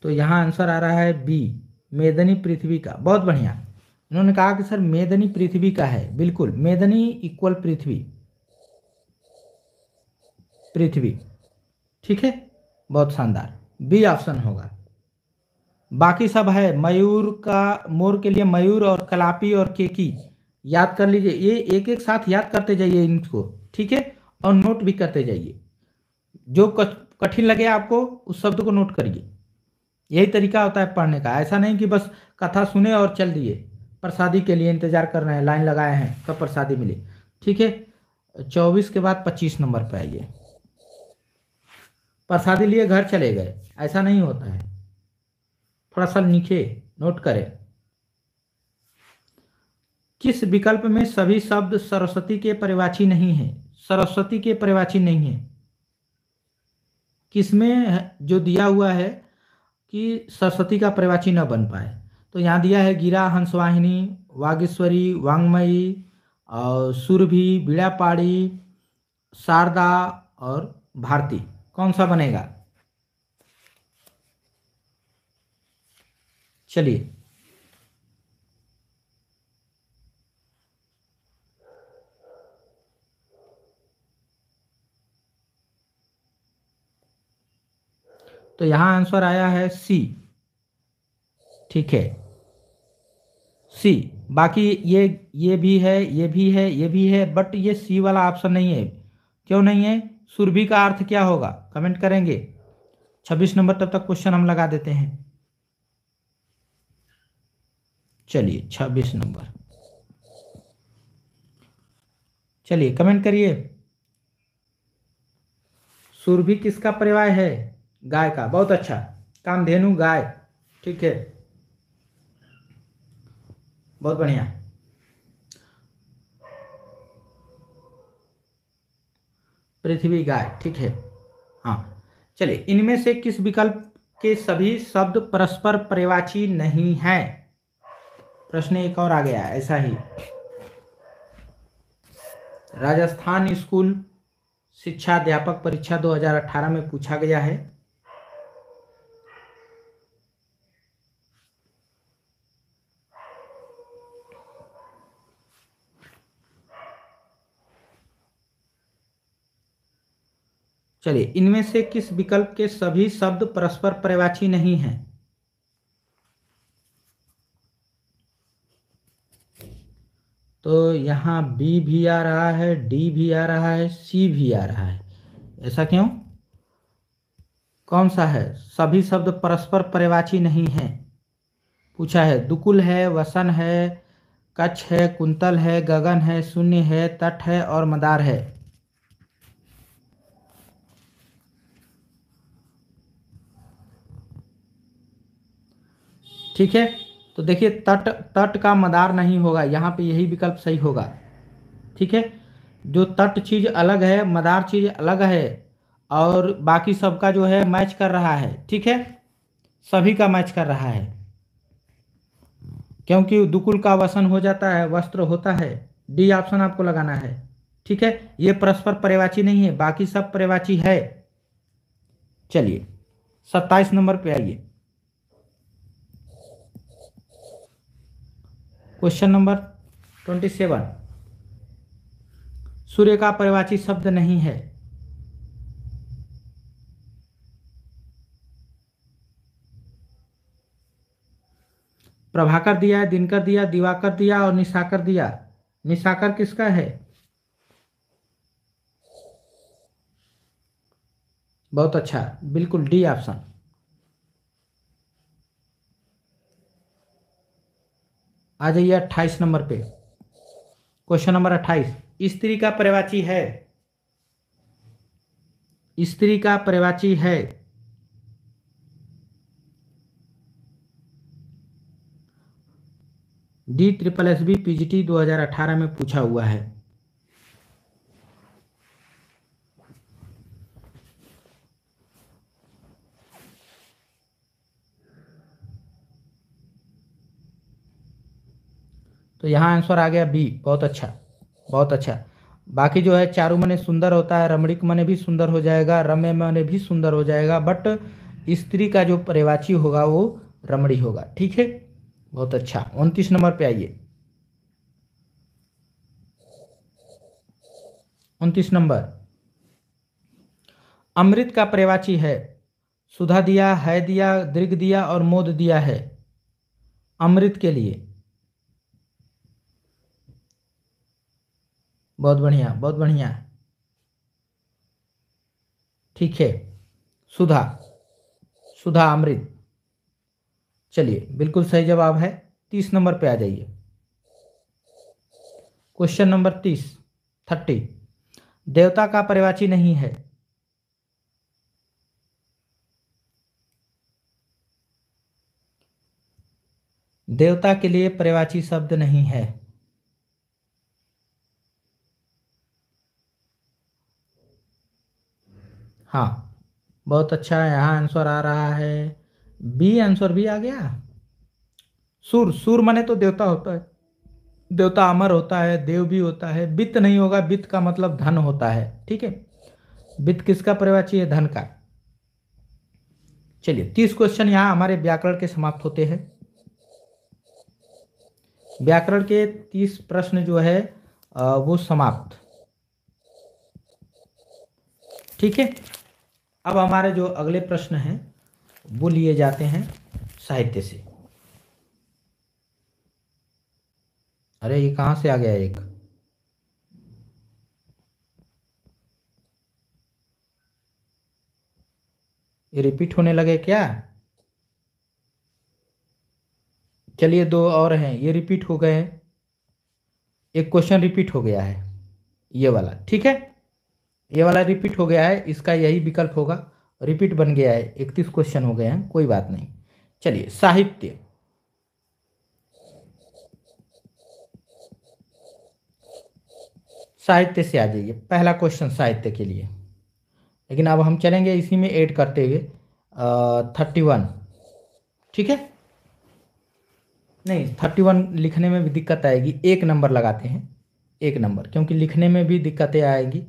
तो यहां आंसर आ रहा है बी मेदनी पृथ्वी का बहुत बढ़िया उन्होंने कहा कि सर मेदनी पृथ्वी का है बिल्कुल मेदनी इक्वल पृथ्वी पृथ्वी ठीक है बहुत शानदार बी ऑप्शन होगा बाकी सब है मयूर का मोर के लिए मयूर और कलापी और केकी याद कर लीजिए ये एक एक साथ याद करते जाइए इनको ठीक है और नोट भी करते जाइए जो कठिन लगे आपको उस शब्द को नोट करिए यही तरीका होता है पढ़ने का ऐसा नहीं कि बस कथा सुने और चल दिए प्रसादी के लिए इंतजार कर रहे हैं लाइन लगाए हैं कब प्रसादी मिले ठीक है चौबीस के बाद पच्चीस नंबर पर आइए प्रसादी लिए घर चले गए ऐसा नहीं होता है थोड़ा सा नीचे नोट करें किस विकल्प में सभी शब्द सरस्वती के परिवाची नहीं है सरस्वती के परिवाची नहीं है किसमें जो दिया हुआ है कि सरस्वती का परिवाची न बन पाए तो यहाँ दिया है गिरा हंसवाहिनी वागेश्वरी वांगमयी और सुरभि बीड़ापाड़ी शारदा और भारती कौन सा बनेगा चलिए तो यहां आंसर आया है सी ठीक है सी बाकी ये ये भी है ये भी है ये भी है बट ये सी वाला ऑप्शन नहीं है क्यों नहीं है सुरभि का अर्थ क्या होगा कमेंट करेंगे 26 नंबर तब तक क्वेश्चन हम लगा देते हैं चलिए छब्बीस नंबर चलिए कमेंट करिए सुरभि किसका परिवार है गाय का बहुत अच्छा कामधेनु गाय ठीक है बहुत बढ़िया पृथ्वी गाय ठीक है हाँ चलिए इनमें से किस विकल्प के सभी शब्द परस्पर परिवाची नहीं हैं प्रश्न एक और आ गया ऐसा ही राजस्थान स्कूल शिक्षा अध्यापक परीक्षा 2018 में पूछा गया है चलिए इनमें से किस विकल्प के सभी शब्द परस्पर पर्यवाची नहीं हैं तो यहाँ बी भी आ रहा है डी भी आ रहा है सी भी आ रहा है ऐसा क्यों कौन सा है सभी शब्द परस्पर परिवाची नहीं है पूछा है दुकुल है वसन है कच्छ है कुंतल है गगन है शून्य है तट है और मदार है ठीक है तो देखिए तट तट का मदार नहीं होगा यहाँ पे यही विकल्प सही होगा ठीक है जो तट चीज अलग है मदार चीज अलग है और बाकी सबका जो है मैच कर रहा है ठीक है सभी का मैच कर रहा है क्योंकि दुकुल का वसन हो जाता है वस्त्र होता है डी ऑप्शन आपको लगाना है ठीक है ये परस्पर परिवाची नहीं है बाकी सब परिवाची है चलिए सत्ताईस नंबर पे आइए क्वेश्चन नंबर ट्वेंटी सेवन सूर्य का परिवाची शब्द नहीं है प्रभाकर दिया है दिनकर दिया दिवाकर दिया और निशाकर दिया निशाकर किसका है बहुत अच्छा बिल्कुल डी ऑप्शन आ जाइए अट्ठाईस नंबर पे क्वेश्चन नंबर अट्ठाईस स्त्री का पर्यवाची है स्त्री का पर्यवाची है D triple S B PGT दो में पूछा हुआ है तो यहाँ आंसर आ गया बी बहुत अच्छा बहुत अच्छा बाकी जो है चारू मने सुंदर होता है रमणिक मने भी सुंदर हो जाएगा रम्य मने भी सुंदर हो जाएगा बट स्त्री का जो परिवाची होगा वो रमणी होगा ठीक है बहुत अच्छा उनतीस नंबर पे आइए उनतीस नंबर अमृत का परिवाची है सुधा दिया है दिया दीर्घ दिया और मोद दिया है अमृत के लिए बहुत बढ़िया बहुत बढ़िया ठीक है सुधा सुधा अमृत चलिए बिल्कुल सही जवाब है तीस नंबर पे आ जाइए क्वेश्चन नंबर तीस थर्टी देवता का परिवाची नहीं है देवता के लिए परिवाची शब्द नहीं है हाँ बहुत अच्छा यहाँ आंसर आ रहा है बी आंसर भी आ गया सूर सूर माने तो देवता होता है देवता अमर होता है देव भी होता है वित्त नहीं होगा वित्त का मतलब धन होता है ठीक है वित्त किसका परिवाची है धन का चलिए तीस क्वेश्चन यहाँ हमारे व्याकरण के समाप्त होते हैं व्याकरण के तीस प्रश्न जो है वो समाप्त ठीक है अब हमारे जो अगले प्रश्न हैं वो लिए जाते हैं साहित्य से अरे ये कहाँ से आ गया एक ये रिपीट होने लगे क्या चलिए दो और हैं ये रिपीट हो गए हैं एक क्वेश्चन रिपीट हो गया है ये वाला ठीक है ये वाला रिपीट हो गया है इसका यही विकल्प होगा रिपीट बन गया है इकतीस क्वेश्चन हो गए हैं कोई बात नहीं चलिए साहित्य साहित्य से आ जाइए पहला क्वेश्चन साहित्य के लिए लेकिन अब हम चलेंगे इसी में ऐड करते हुए थर्टी वन ठीक है नहीं थर्टी वन लिखने में भी दिक्कत आएगी एक नंबर लगाते हैं एक नंबर क्योंकि लिखने में भी दिक्कतें आएगी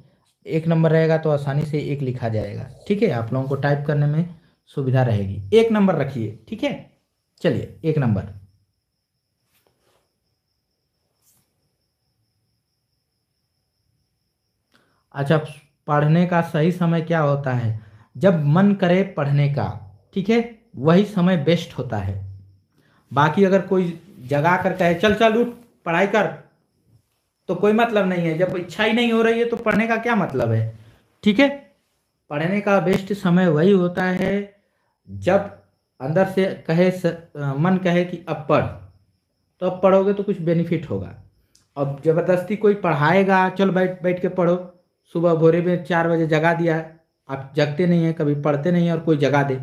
एक नंबर रहेगा तो आसानी से एक लिखा जाएगा ठीक है आप लोगों को टाइप करने में सुविधा रहेगी एक नंबर रखिए ठीक है चलिए एक नंबर अच्छा पढ़ने का सही समय क्या होता है जब मन करे पढ़ने का ठीक है वही समय बेस्ट होता है बाकी अगर कोई जगा कर कहे चल चल उठ पढ़ाई कर तो कोई मतलब नहीं है जब इच्छा ही नहीं हो रही है तो पढ़ने का क्या मतलब है ठीक है पढ़ने का बेस्ट समय वही होता है जब अंदर से कहे स, मन कहे कि अब पढ़ तो अब पढ़ोगे तो कुछ बेनिफिट होगा अब ज़बरदस्ती कोई पढ़ाएगा चलो बैठ बैठ के पढ़ो सुबह भोरे में चार बजे जगा दिया आप जगते नहीं हैं कभी पढ़ते नहीं हैं और कोई जगा दे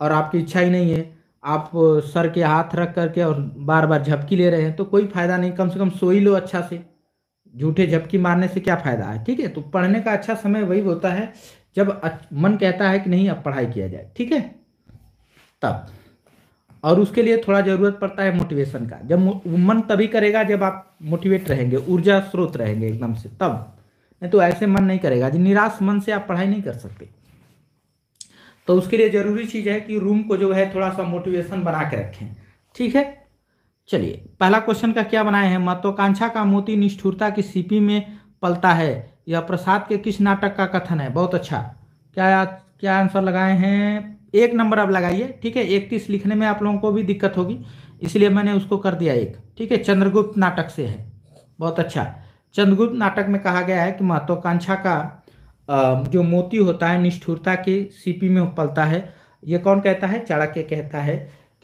और आपकी इच्छा ही नहीं है आप सर के हाथ रख करके और बार बार झपकी ले रहे हैं तो कोई फ़ायदा नहीं कम से कम सोई लो अच्छा से झूठे झपकी मारने से क्या फायदा है ठीक है तो पढ़ने का अच्छा समय वही होता है जब मन कहता है कि नहीं अब पढ़ाई किया जाए ठीक है तब और उसके लिए थोड़ा जरूरत पड़ता है मोटिवेशन का जब मन तभी करेगा जब आप मोटिवेट रहेंगे ऊर्जा स्रोत रहेंगे एकदम से तब नहीं तो ऐसे मन नहीं करेगा जी निराश मन से आप पढ़ाई नहीं कर सकते तो उसके लिए जरूरी चीज है कि रूम को जो है थोड़ा सा मोटिवेशन बना के रखें ठीक है चलिए पहला क्वेश्चन का क्या बनाए हैं महत्वाकांक्षा का मोती निष्ठुरता की सीपी में पलता है यह प्रसाद के किस नाटक का कथन है बहुत अच्छा क्या क्या आंसर लगाए हैं एक नंबर अब लगाइए ठीक है इकतीस लिखने में आप लोगों को भी दिक्कत होगी इसलिए मैंने उसको कर दिया एक ठीक है चंद्रगुप्त नाटक से है बहुत अच्छा चंद्रगुप्त नाटक में कहा गया है कि महत्वाकांक्षा का जो मोती होता है निष्ठुरता के सीपी में पलता है ये कौन कहता है चाणक्य कहता है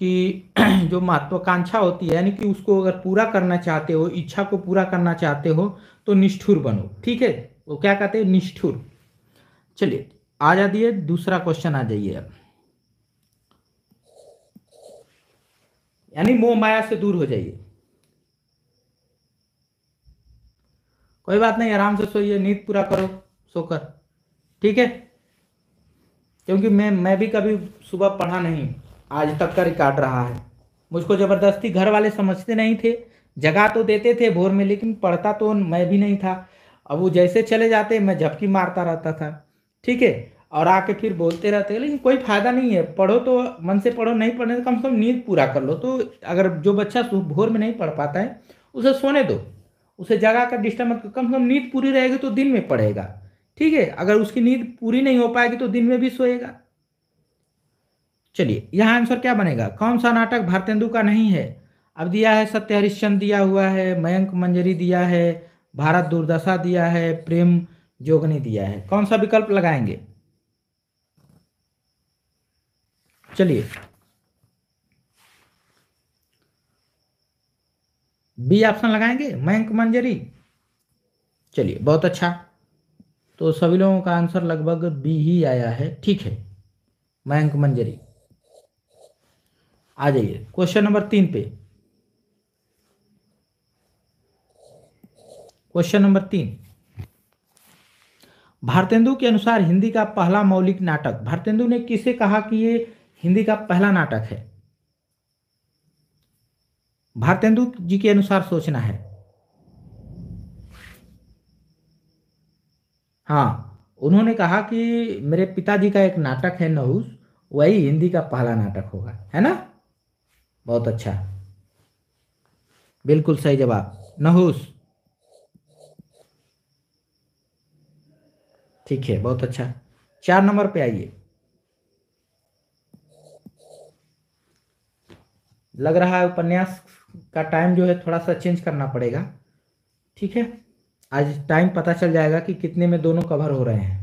कि जो महत्वाकांक्षा होती है यानी कि उसको अगर पूरा करना चाहते हो इच्छा को पूरा करना चाहते हो तो निष्ठुर बनो ठीक है वो क्या कहते हैं निष्ठुर चलिए आ जाइए दूसरा क्वेश्चन आ जाइए अब यानी मोह माया से दूर हो जाइए कोई बात नहीं आराम से सोइए नींद पूरा करो सोकर ठीक है क्योंकि मैं मैं भी कभी सुबह पढ़ा नहीं आज तक का रिकॉर्ड रहा है मुझको ज़बरदस्ती घर वाले समझते नहीं थे जगह तो देते थे भोर में लेकिन पढ़ता तो मैं भी नहीं था अब वो जैसे चले जाते मैं झपकी मारता रहता था ठीक है और आके फिर बोलते रहते लेकिन कोई फायदा नहीं है पढ़ो तो मन से पढ़ो नहीं पढ़ने तो कम से कम नींद पूरा कर लो तो अगर जो बच्चा भोर में नहीं पढ़ पाता है उसे सोने दो उसे जगा कर डिस्टर्ब मत कम से कम नींद पूरी रहेगी तो दिन में पढ़ेगा ठीक है अगर उसकी नींद पूरी नहीं हो पाएगी तो दिन में भी सोएगा चलिए यहाँ आंसर क्या बनेगा कौन सा नाटक भारतेंदु का नहीं है अब दिया है सत्य हरिश्चंद दिया हुआ है मयंक मंजरी दिया है भारत दुर्दशा दिया है प्रेम जोगनी दिया है कौन सा विकल्प लगाएंगे चलिए बी ऑप्शन लगाएंगे मयंक मंजरी चलिए बहुत अच्छा तो सभी लोगों का आंसर लगभग बी ही आया है ठीक है मयंक मंजरी आ जाइए क्वेश्चन नंबर तीन पे क्वेश्चन नंबर तीन भारतेंदु के अनुसार हिंदी का पहला मौलिक नाटक भारतेंदु ने किसे कहा कि ये हिंदी का पहला नाटक है भारतेंदु जी के अनुसार सोचना है हाँ उन्होंने कहा कि मेरे पिताजी का एक नाटक है नहुस वही हिंदी का पहला नाटक होगा है ना बहुत अच्छा बिल्कुल सही जवाब नहुस ठीक है बहुत अच्छा चार नंबर पे आइए लग रहा है उपन्यास का टाइम जो है थोड़ा सा चेंज करना पड़ेगा ठीक है आज टाइम पता चल जाएगा कि कितने में दोनों कवर हो रहे हैं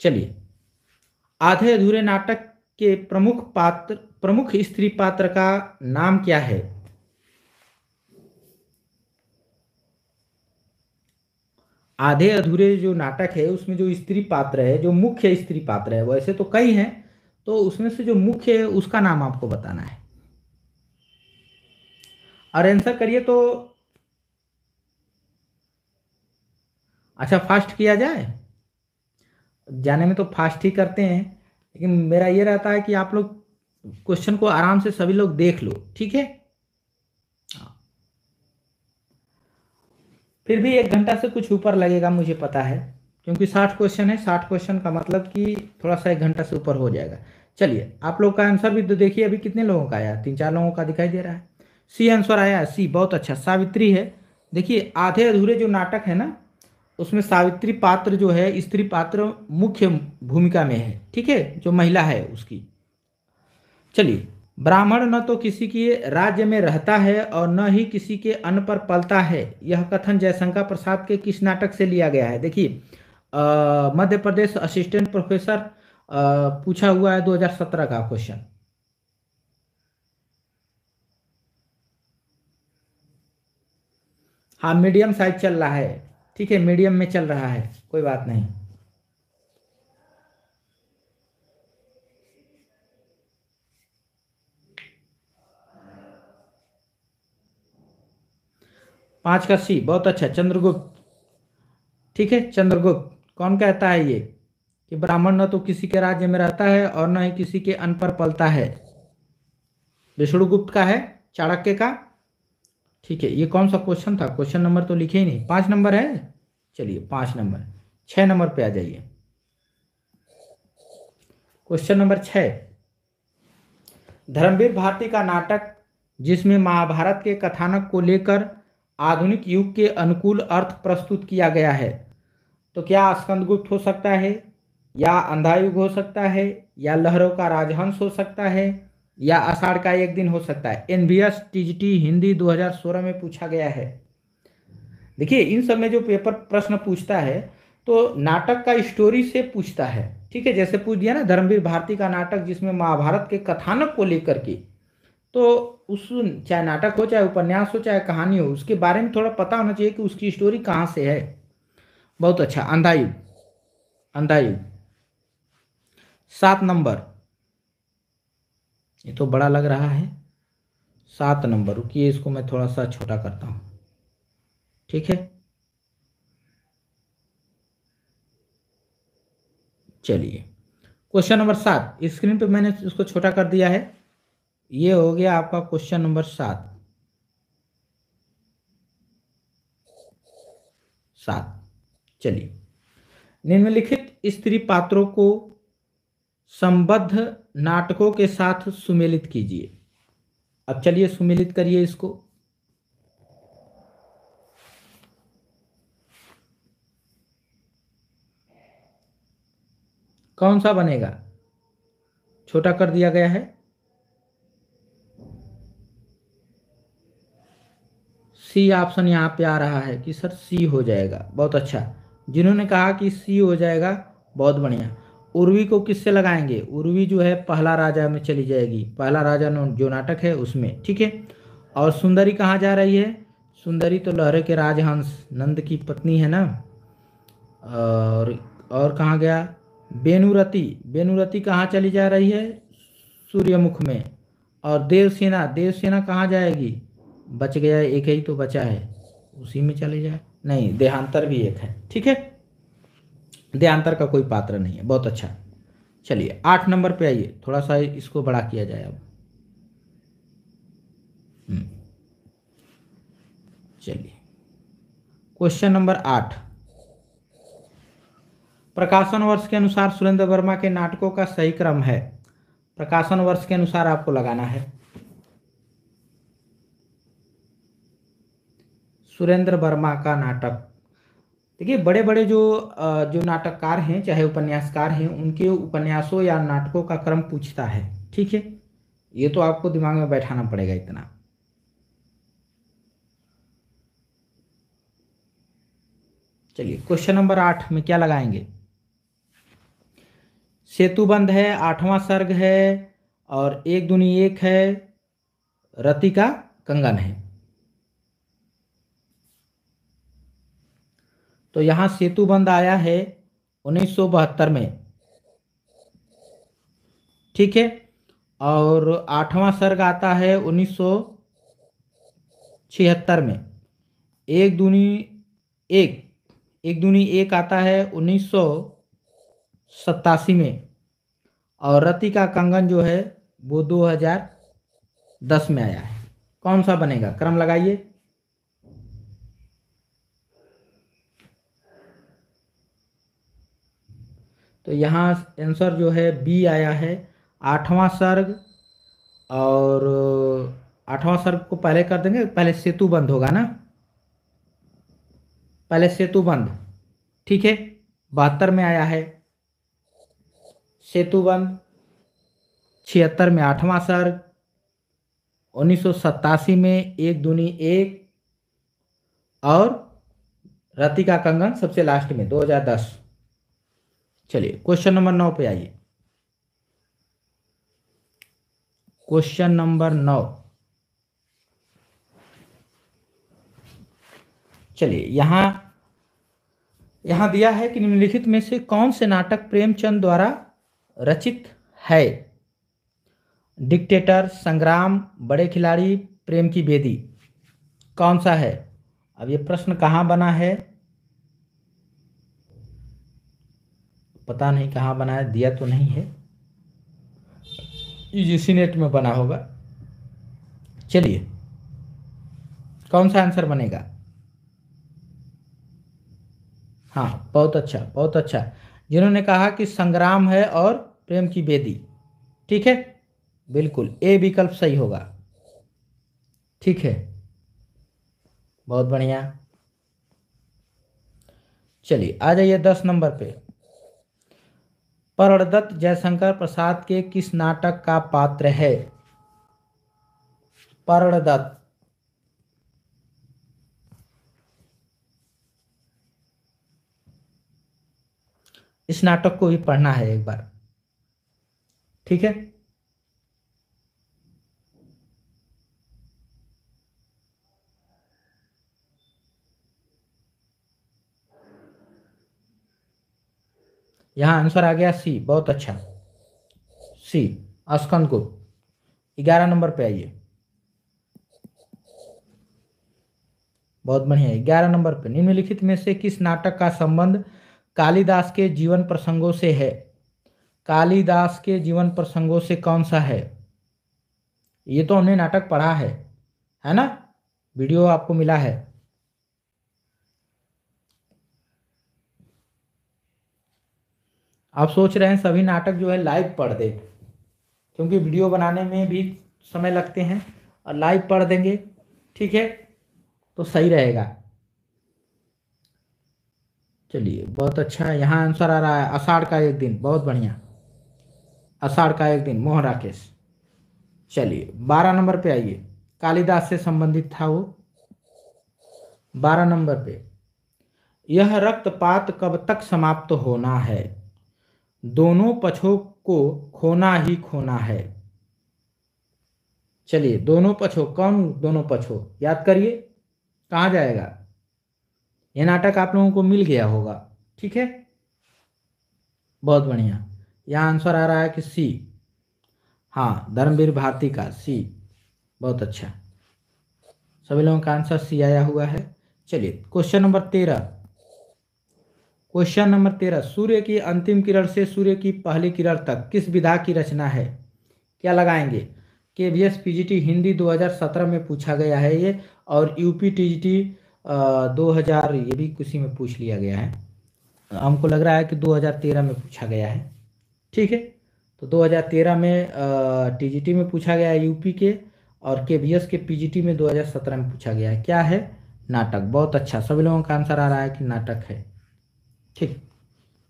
चलिए आधे अधूरे नाटक के प्रमुख पात्र प्रमुख स्त्री पात्र का नाम क्या है आधे अधूरे जो नाटक है उसमें जो स्त्री पात्र है जो मुख्य स्त्री पात्र है वैसे तो कई हैं तो उसमें से जो मुख्य है उसका नाम आपको बताना है और आंसर करिए तो अच्छा फास्ट किया जाए जाने में तो फास्ट ही करते हैं लेकिन मेरा ये रहता है कि आप लोग क्वेश्चन को आराम से सभी लोग देख लो ठीक है हाँ। फिर भी एक घंटा से कुछ ऊपर लगेगा मुझे पता है क्योंकि साठ क्वेश्चन है साठ क्वेश्चन का मतलब कि थोड़ा सा एक घंटा से ऊपर हो जाएगा चलिए आप लोग का आंसर भी तो देखिए अभी कितने लोगों का आया तीन चार लोगों का दिखाई दे रहा है सी आंसर आया सी बहुत अच्छा सावित्री है देखिए आधे अधूरे जो नाटक है ना उसमें सावित्री पात्र जो है स्त्री पात्र मुख्य भूमिका में है ठीक है जो महिला है उसकी चलिए ब्राह्मण न तो किसी के राज्य में रहता है और न ही किसी के अन्न पर पलता है यह कथन जयशंकर प्रसाद के किस नाटक से लिया गया है देखिए मध्य प्रदेश असिस्टेंट प्रोफेसर आ, पूछा हुआ है 2017 का क्वेश्चन हाँ मीडियम साइज चल रहा है ठीक है मीडियम में चल रहा है कोई बात नहीं पांच का सी बहुत अच्छा चंद्रगुप्त ठीक है चंद्रगुप्त कौन कहता है ये कि ब्राह्मण न तो किसी के राज्य में रहता है और न ही किसी के अन पर पलता है विष्णुगुप्त का है चाणक्य का ठीक है ये कौन सा क्वेश्चन था क्वेश्चन नंबर तो लिखे ही नहीं पांच नंबर है चलिए पांच नंबर छह नंबर पे आ जाइए क्वेश्चन नंबर छ धर्मवीर भारती का नाटक जिसमें महाभारत के कथानक को लेकर आधुनिक युग के अनुकूल अर्थ प्रस्तुत किया गया है तो क्या स्कंदगुप्त हो सकता है या अंधायुग हो सकता है या लहरों का राजहंस हो सकता है या आषाढ़ का एक दिन हो सकता है एनबीएस टीजीटी हिंदी 2016 में पूछा गया है देखिए इन सब में जो पेपर प्रश्न पूछता है तो नाटक का स्टोरी से पूछता है ठीक है जैसे पूछ दिया ना धर्मवीर भारती का नाटक जिसमें महाभारत के कथानक को लेकर के तो उस चाहे नाटक हो चाहे उपन्यास हो चाहे कहानी हो उसके बारे में थोड़ा पता होना चाहिए कि उसकी स्टोरी कहाँ से है बहुत अच्छा अंधायु अंधायु सात नंबर ये तो बड़ा लग रहा है सात नंबर रुकिए इसको मैं थोड़ा सा छोटा करता हूँ ठीक है चलिए क्वेश्चन नंबर सात स्क्रीन पे मैंने इसको छोटा कर दिया है ये हो गया आपका क्वेश्चन नंबर सात सात चलिए निम्नलिखित स्त्री पात्रों को संबद्ध नाटकों के साथ सुमेलित कीजिए अब चलिए सुमेलित करिए इसको कौन सा बनेगा छोटा कर दिया गया है सी ऑप्शन यहां पे आ रहा है कि सर सी हो जाएगा बहुत अच्छा जिन्होंने कहा कि सी हो जाएगा बहुत बढ़िया उर्वी को किससे लगाएंगे उर्वी जो है पहला राजा में चली जाएगी पहला राजा जो नाटक है उसमें ठीक है और सुंदरी कहाँ जा रही है सुंदरी तो लहरे के राजहंस नंद की पत्नी है ना और और कहाँ गया बेनुरति बेनुरति कहाँ चली जा रही है सूर्यमुख में और देवसेना देवसेना कहाँ जाएगी बच गया एक ही तो बचा है उसी में चले जाए नहीं देहांतर भी एक है ठीक है देहांतर का कोई पात्र नहीं है बहुत अच्छा चलिए आठ नंबर पे आइए थोड़ा सा इसको बड़ा किया जाए अब हम्म। चलिए क्वेश्चन नंबर आठ प्रकाशन वर्ष के अनुसार सुरेंद्र वर्मा के नाटकों का सही क्रम है प्रकाशन वर्ष के अनुसार आपको लगाना है सुरेंद्र वर्मा का नाटक देखिए बड़े बड़े जो जो नाटककार हैं चाहे उपन्यासकार हैं उनके उपन्यासों या नाटकों का क्रम पूछता है ठीक है ये तो आपको दिमाग में बैठाना पड़ेगा इतना चलिए क्वेश्चन नंबर आठ में क्या लगाएंगे सेतुबंध है आठवां सर्ग है और एक दुनिया एक है रति का कंगन है तो यहाँ सेतु बंद आया है उन्नीस में ठीक है और आठवां सर्ग आता है उन्नीस में एक दूनी एक एक दूनी एक आता है उन्नीस में और रति का कंगन जो है वो 2010 में आया है कौन सा बनेगा क्रम लगाइए तो यहाँ आंसर जो है बी आया है आठवां सर्ग और आठवां सर्ग को पहले कर देंगे पहले सेतु बंद होगा ना पहले सेतु बंद ठीक है बहत्तर में आया है सेतु बंद छिहत्तर में आठवां सर्ग उन्नीस में एक दूनी एक और रति का कंगन सबसे लास्ट में 2010 चलिए क्वेश्चन नंबर नौ पे आइए क्वेश्चन नंबर नौ चलिए यहां यहां दिया है कि निम्नलिखित में से कौन से नाटक प्रेमचंद द्वारा रचित है डिक्टेटर संग्राम बड़े खिलाड़ी प्रेम की बेदी कौन सा है अब ये प्रश्न कहाँ बना है पता नहीं कहाँ बनाया दिया तो नहीं है यूजीसी नेट में बना होगा चलिए कौन सा आंसर बनेगा हाँ बहुत अच्छा बहुत अच्छा जिन्होंने कहा कि संग्राम है और प्रेम की बेदी ठीक है बिल्कुल ए विकल्प सही होगा ठीक है बहुत बढ़िया चलिए आ जाइए दस नंबर पे परदत्त जयशंकर प्रसाद के किस नाटक का पात्र है परदत्त इस नाटक को भी पढ़ना है एक बार ठीक है यहाँ आंसर आ गया सी बहुत अच्छा सी अस्कंद गुप्त ग्यारह नंबर पे आइए बहुत बढ़िया ग्यारह नंबर पे निम्नलिखित में से किस नाटक का संबंध कालिदास के जीवन प्रसंगों से है कालिदास के जीवन प्रसंगों से कौन सा है ये तो हमने नाटक पढ़ा है है ना वीडियो आपको मिला है आप सोच रहे हैं सभी नाटक जो है लाइव पढ़ दें क्योंकि वीडियो बनाने में भी समय लगते हैं और लाइव पढ़ देंगे ठीक है तो सही रहेगा चलिए बहुत अच्छा है यहाँ आंसर आ रहा है आषाढ़ का एक दिन बहुत बढ़िया आषाढ़ का एक दिन मोहन राकेश चलिए बारह नंबर पे आइए कालिदास से संबंधित था वो बारह नंबर पे यह रक्तपात कब तक समाप्त होना है दोनों पक्षों को खोना ही खोना है चलिए दोनों पक्षों कौन दोनों पक्षों याद करिए कहाँ जाएगा यह नाटक आप लोगों को मिल गया होगा ठीक है बहुत बढ़िया यह आंसर आ रहा है कि सी हाँ धर्मवीर भारती का सी बहुत अच्छा सभी लोगों का आंसर सी आया हुआ है चलिए क्वेश्चन नंबर तेरह क्वेश्चन नंबर तेरह सूर्य की अंतिम किरण से सूर्य की पहली किरण तक किस विधा की रचना है क्या लगाएंगे के वी एस पी हिंदी 2017 में पूछा गया है ये और U P T G T दो हजार ये भी उसी में पूछ लिया गया है हमको लग रहा है कि 2013 में पूछा गया है ठीक है तो 2013 में टी में पूछा गया है यूपी के और के वी एस के पी में 2017 में पूछा गया है क्या है नाटक बहुत अच्छा सभी लोगों का आंसर आ रहा है कि नाटक है ठीक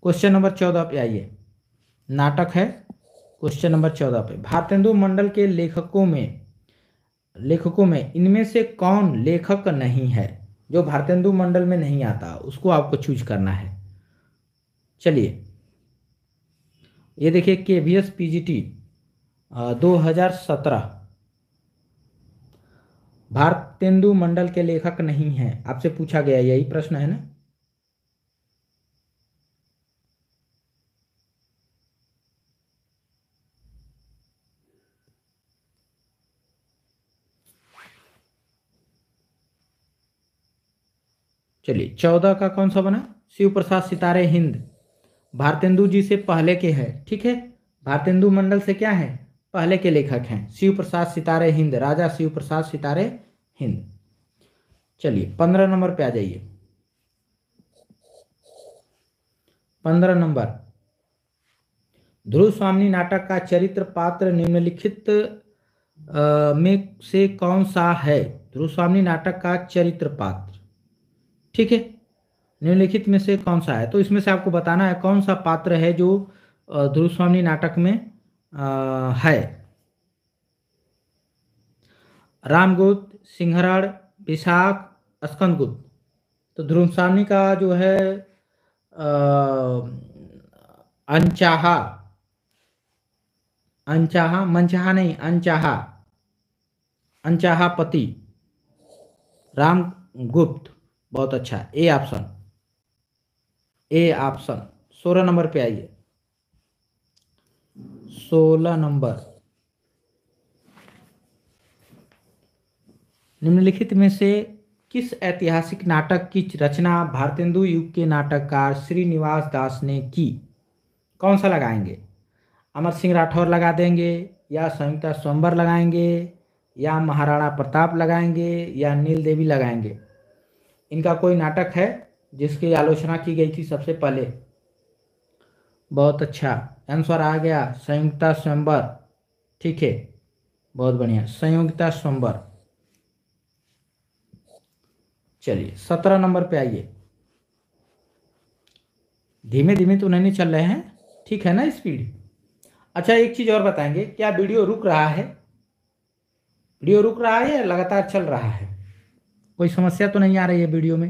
क्वेश्चन नंबर चौदह पे आइए नाटक है क्वेश्चन नंबर चौदह पे भारतेंदु मंडल के लेखकों में लेखकों में इनमें से कौन लेखक नहीं है जो भारतेंदु मंडल में नहीं आता उसको आपको चूज करना है चलिए ये देखिए K V S P G T दो हजार सत्रह भारतेंदु मंडल के लेखक नहीं है आपसे पूछा गया यही प्रश्न है ना चलिए चौदह का कौन सा बना शिव प्रसाद सितारे हिंद भारतेंदु जी से पहले के है ठीक है भारतेंदु मंडल से क्या है पहले के लेखक हैं शिव प्रसाद सितारे हिंद राजा शिव प्रसाद सितारे हिंद चलिए पंद्रह नंबर पे आ जाइए पंद्रह नंबर ध्रुव स्वामी नाटक का चरित्र पात्र निम्नलिखित में से कौन सा है ध्रुव स्वामी नाटक का चरित्र पात्र ठीक है निम्नलिखित में से कौन सा है तो इसमें से आपको बताना है कौन सा पात्र है जो ध्रुवस्वामी नाटक में आ, है रामगुप्त सिंहरण विशाख स्कंदगुप्त तो ध्रुवस्वामी का जो है अनचाहा अनचाहा मनचाहा नहीं अनचाहा अनचाहा पति रामगुप्त बहुत अच्छा ए ऑप्शन ए ऑप्शन सोलह नंबर पे आइए सोलह नंबर निम्नलिखित में से किस ऐतिहासिक नाटक की रचना भारतेंदु युग के नाटककार श्रीनिवास दास ने की कौन सा लगाएंगे अमर सिंह राठौर लगा देंगे या संयुक्ता सोमवर लगाएंगे या महाराणा प्रताप लगाएंगे या नील देवी लगाएंगे इनका कोई नाटक है जिसकी आलोचना की गई थी सबसे पहले बहुत अच्छा आंसर आ गया संयुक्ता स्वयंबर ठीक है बहुत बढ़िया संयुक्ता स्वयंबर चलिए सत्रह नंबर पे आइए धीमे धीमे तो नहीं चल रहे हैं ठीक है ना स्पीड अच्छा एक चीज़ और बताएंगे क्या वीडियो रुक रहा है वीडियो रुक रहा है या लगातार चल रहा है कोई समस्या तो नहीं आ रही है वीडियो में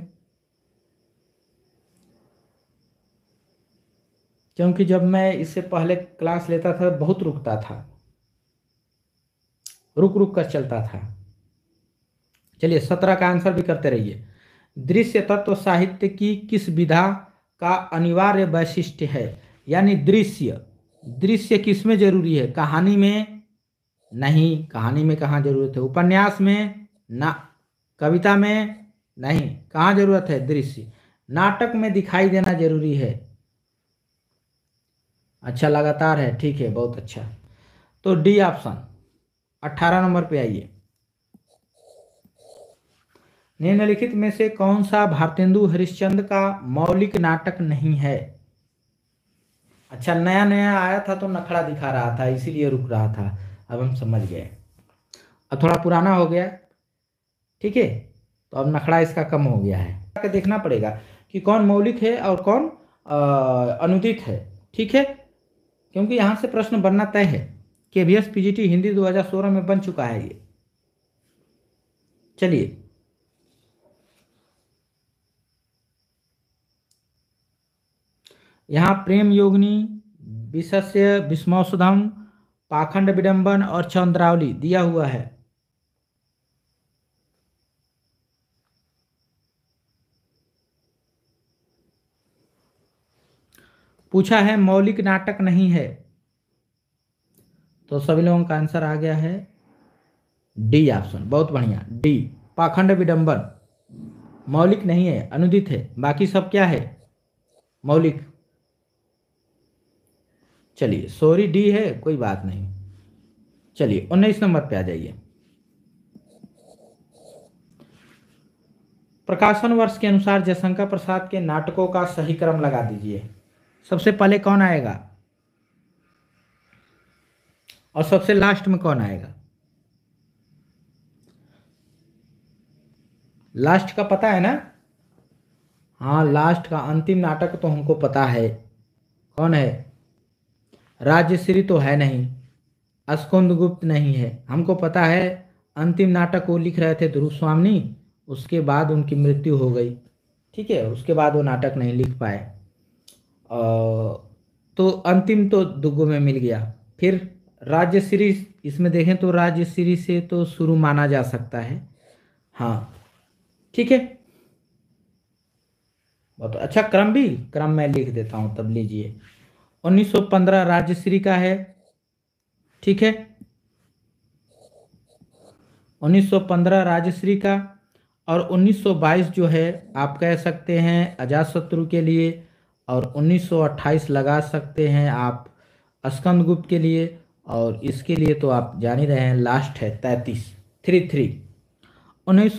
क्योंकि जब मैं इससे पहले क्लास लेता था बहुत रुकता था रुक रुक कर चलता था चलिए सत्रह का आंसर भी करते रहिए दृश्य तत्व साहित्य की किस विधा का अनिवार्य वैशिष्ट है यानी दृश्य दृश्य किस में जरूरी है कहानी में नहीं कहानी में कहाँ जरूरत है उपन्यास में ना कविता में नहीं कहाँ जरूरत है दृश्य नाटक में दिखाई देना जरूरी है अच्छा लगातार है ठीक है बहुत अच्छा तो डी ऑप्शन अट्ठारह नंबर पे आइए निम्नलिखित में से कौन सा भारतेंदु हरिश्चंद का मौलिक नाटक नहीं है अच्छा नया नया आया था तो नखड़ा दिखा रहा था इसीलिए रुक रहा था अब हम समझ गए अब थोड़ा पुराना हो गया ठीक है तो अब नखड़ा इसका कम हो गया है देखना पड़ेगा कि कौन मौलिक है और कौन अनुदित है ठीक है क्योंकि यहाँ से प्रश्न बनना तय है के वी एस पीजीटी हिंदी 2016 में बन चुका है ये चलिए यहाँ प्रेम योगनी विशस्य विस्मौषधम पाखंड विडंबन और चंद्रावली दिया हुआ है पूछा है मौलिक नाटक नहीं है तो सभी लोगों का आंसर आ गया है डी ऑप्शन बहुत बढ़िया डी पाखंड विडंबन मौलिक नहीं है अनुदित है बाकी सब क्या है मौलिक चलिए सॉरी डी है कोई बात नहीं चलिए उन्नीस नंबर पे आ जाइए प्रकाशन वर्ष के अनुसार जयशंकर प्रसाद के नाटकों का सही क्रम लगा दीजिए सबसे पहले कौन आएगा और सबसे लास्ट में कौन आएगा लास्ट का पता है ना हाँ लास्ट का अंतिम नाटक तो हमको पता है कौन है राजश्री तो है नहीं अस्कुंद गुप्त नहीं है हमको पता है अंतिम नाटक वो लिख रहे थे ध्रुव स्वामी उसके बाद उनकी मृत्यु हो गई ठीक है उसके बाद वो नाटक नहीं लिख पाए तो अंतिम तो दुगो में मिल गया फिर राज्य श्री इसमें देखें तो राज्य श्री से तो शुरू माना जा सकता है हाँ ठीक है बहुत अच्छा क्रम भी क्रम मैं लिख देता हूँ तब लीजिए 1915 राज्यश्री का है ठीक है 1915 श्री का और 1922 जो है आप कह सकते हैं अजात शत्रु के लिए और 1928 लगा सकते हैं आप स्कंद गुप्त के लिए और इसके लिए तो आप जान ही रहे हैं लास्ट है तैंतीस थ्री थ्री उन्नीस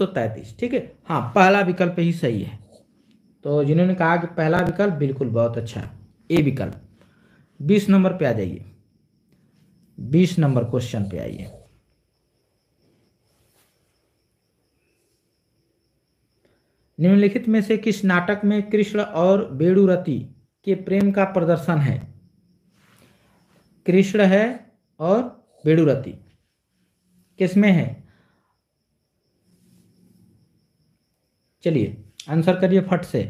ठीक है हाँ पहला विकल्प ही सही है तो जिन्होंने कहा कि पहला विकल्प बिल्कुल बहुत अच्छा ए विकल्प बीस नंबर पे आ जाइए बीस नंबर क्वेश्चन पे आइए निम्नलिखित में से किस नाटक में कृष्ण और बेड़ूरती के प्रेम का प्रदर्शन है कृष्ण है और बेड़ूरती किसमें है चलिए आंसर करिए फट से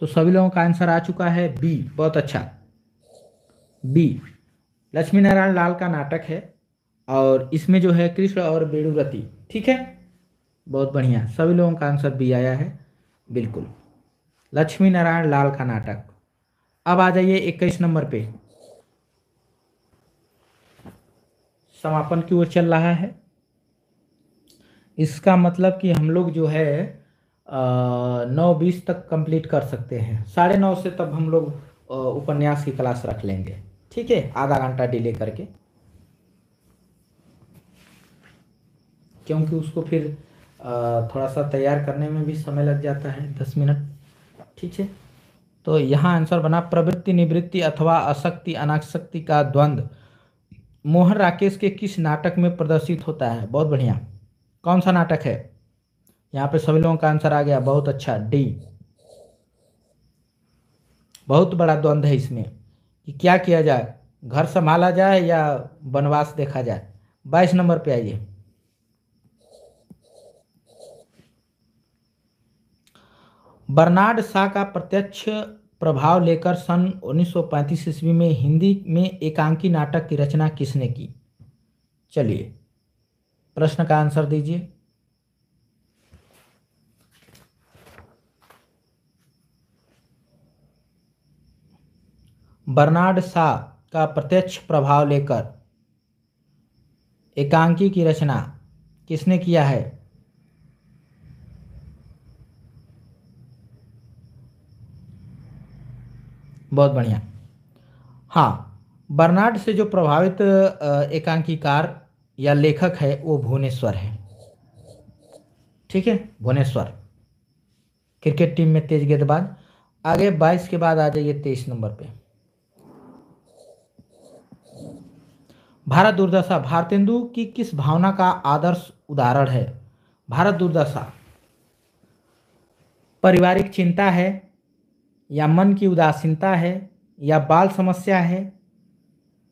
तो सभी लोगों का आंसर आ चुका है बी बहुत अच्छा बी लक्ष्मी नारायण लाल का नाटक है और इसमें जो है कृष्ण और बेड़ुरती ठीक है बहुत बढ़िया सभी लोगों का आंसर बी आया है बिल्कुल लक्ष्मी नारायण लाल का नाटक अब आ जाइए इक्कीस नंबर पे समापन की ओर चल रहा है इसका मतलब कि हम लोग जो है नौ बीस तक कंप्लीट कर सकते हैं साढ़े नौ से तब हम लोग उपन्यास की क्लास रख लेंगे ठीक है आधा घंटा डिले करके क्योंकि उसको फिर थोड़ा सा तैयार करने में भी समय लग जाता है दस मिनट ठीक है तो यहाँ आंसर बना प्रवृत्ति निवृत्ति अथवा अशक्ति अनाशक्ति का द्वंद्व मोहन राकेश के किस नाटक में प्रदर्शित होता है बहुत बढ़िया कौन सा नाटक है यहाँ पे सभी लोगों का आंसर आ गया बहुत अच्छा डी बहुत बड़ा द्वंद है इसमें कि क्या किया जाए घर संभाला जाए या वनवास देखा जाए बाईस नंबर पे आइए बर्नार्ड शाह का प्रत्यक्ष प्रभाव लेकर सन 1935 ईस्वी में हिंदी में एकांकी नाटक की रचना किसने की चलिए प्रश्न का आंसर दीजिए बर्नार्ड शाह का प्रत्यक्ष प्रभाव लेकर एकांकी की रचना किसने किया है बहुत बढ़िया हाँ बर्नार्ड से जो प्रभावित एकांकीकार या लेखक है वो भुवनेश्वर है ठीक है भुवनेश्वर क्रिकेट टीम में तेज गेंदबाज आगे 22 के बाद आ जाइए 23 नंबर पे भारत दुर्दशा भारतेंदु की किस भावना का आदर्श उदाहरण है भारत दुर्दशा पारिवारिक चिंता है या मन की उदासीनता है या बाल समस्या है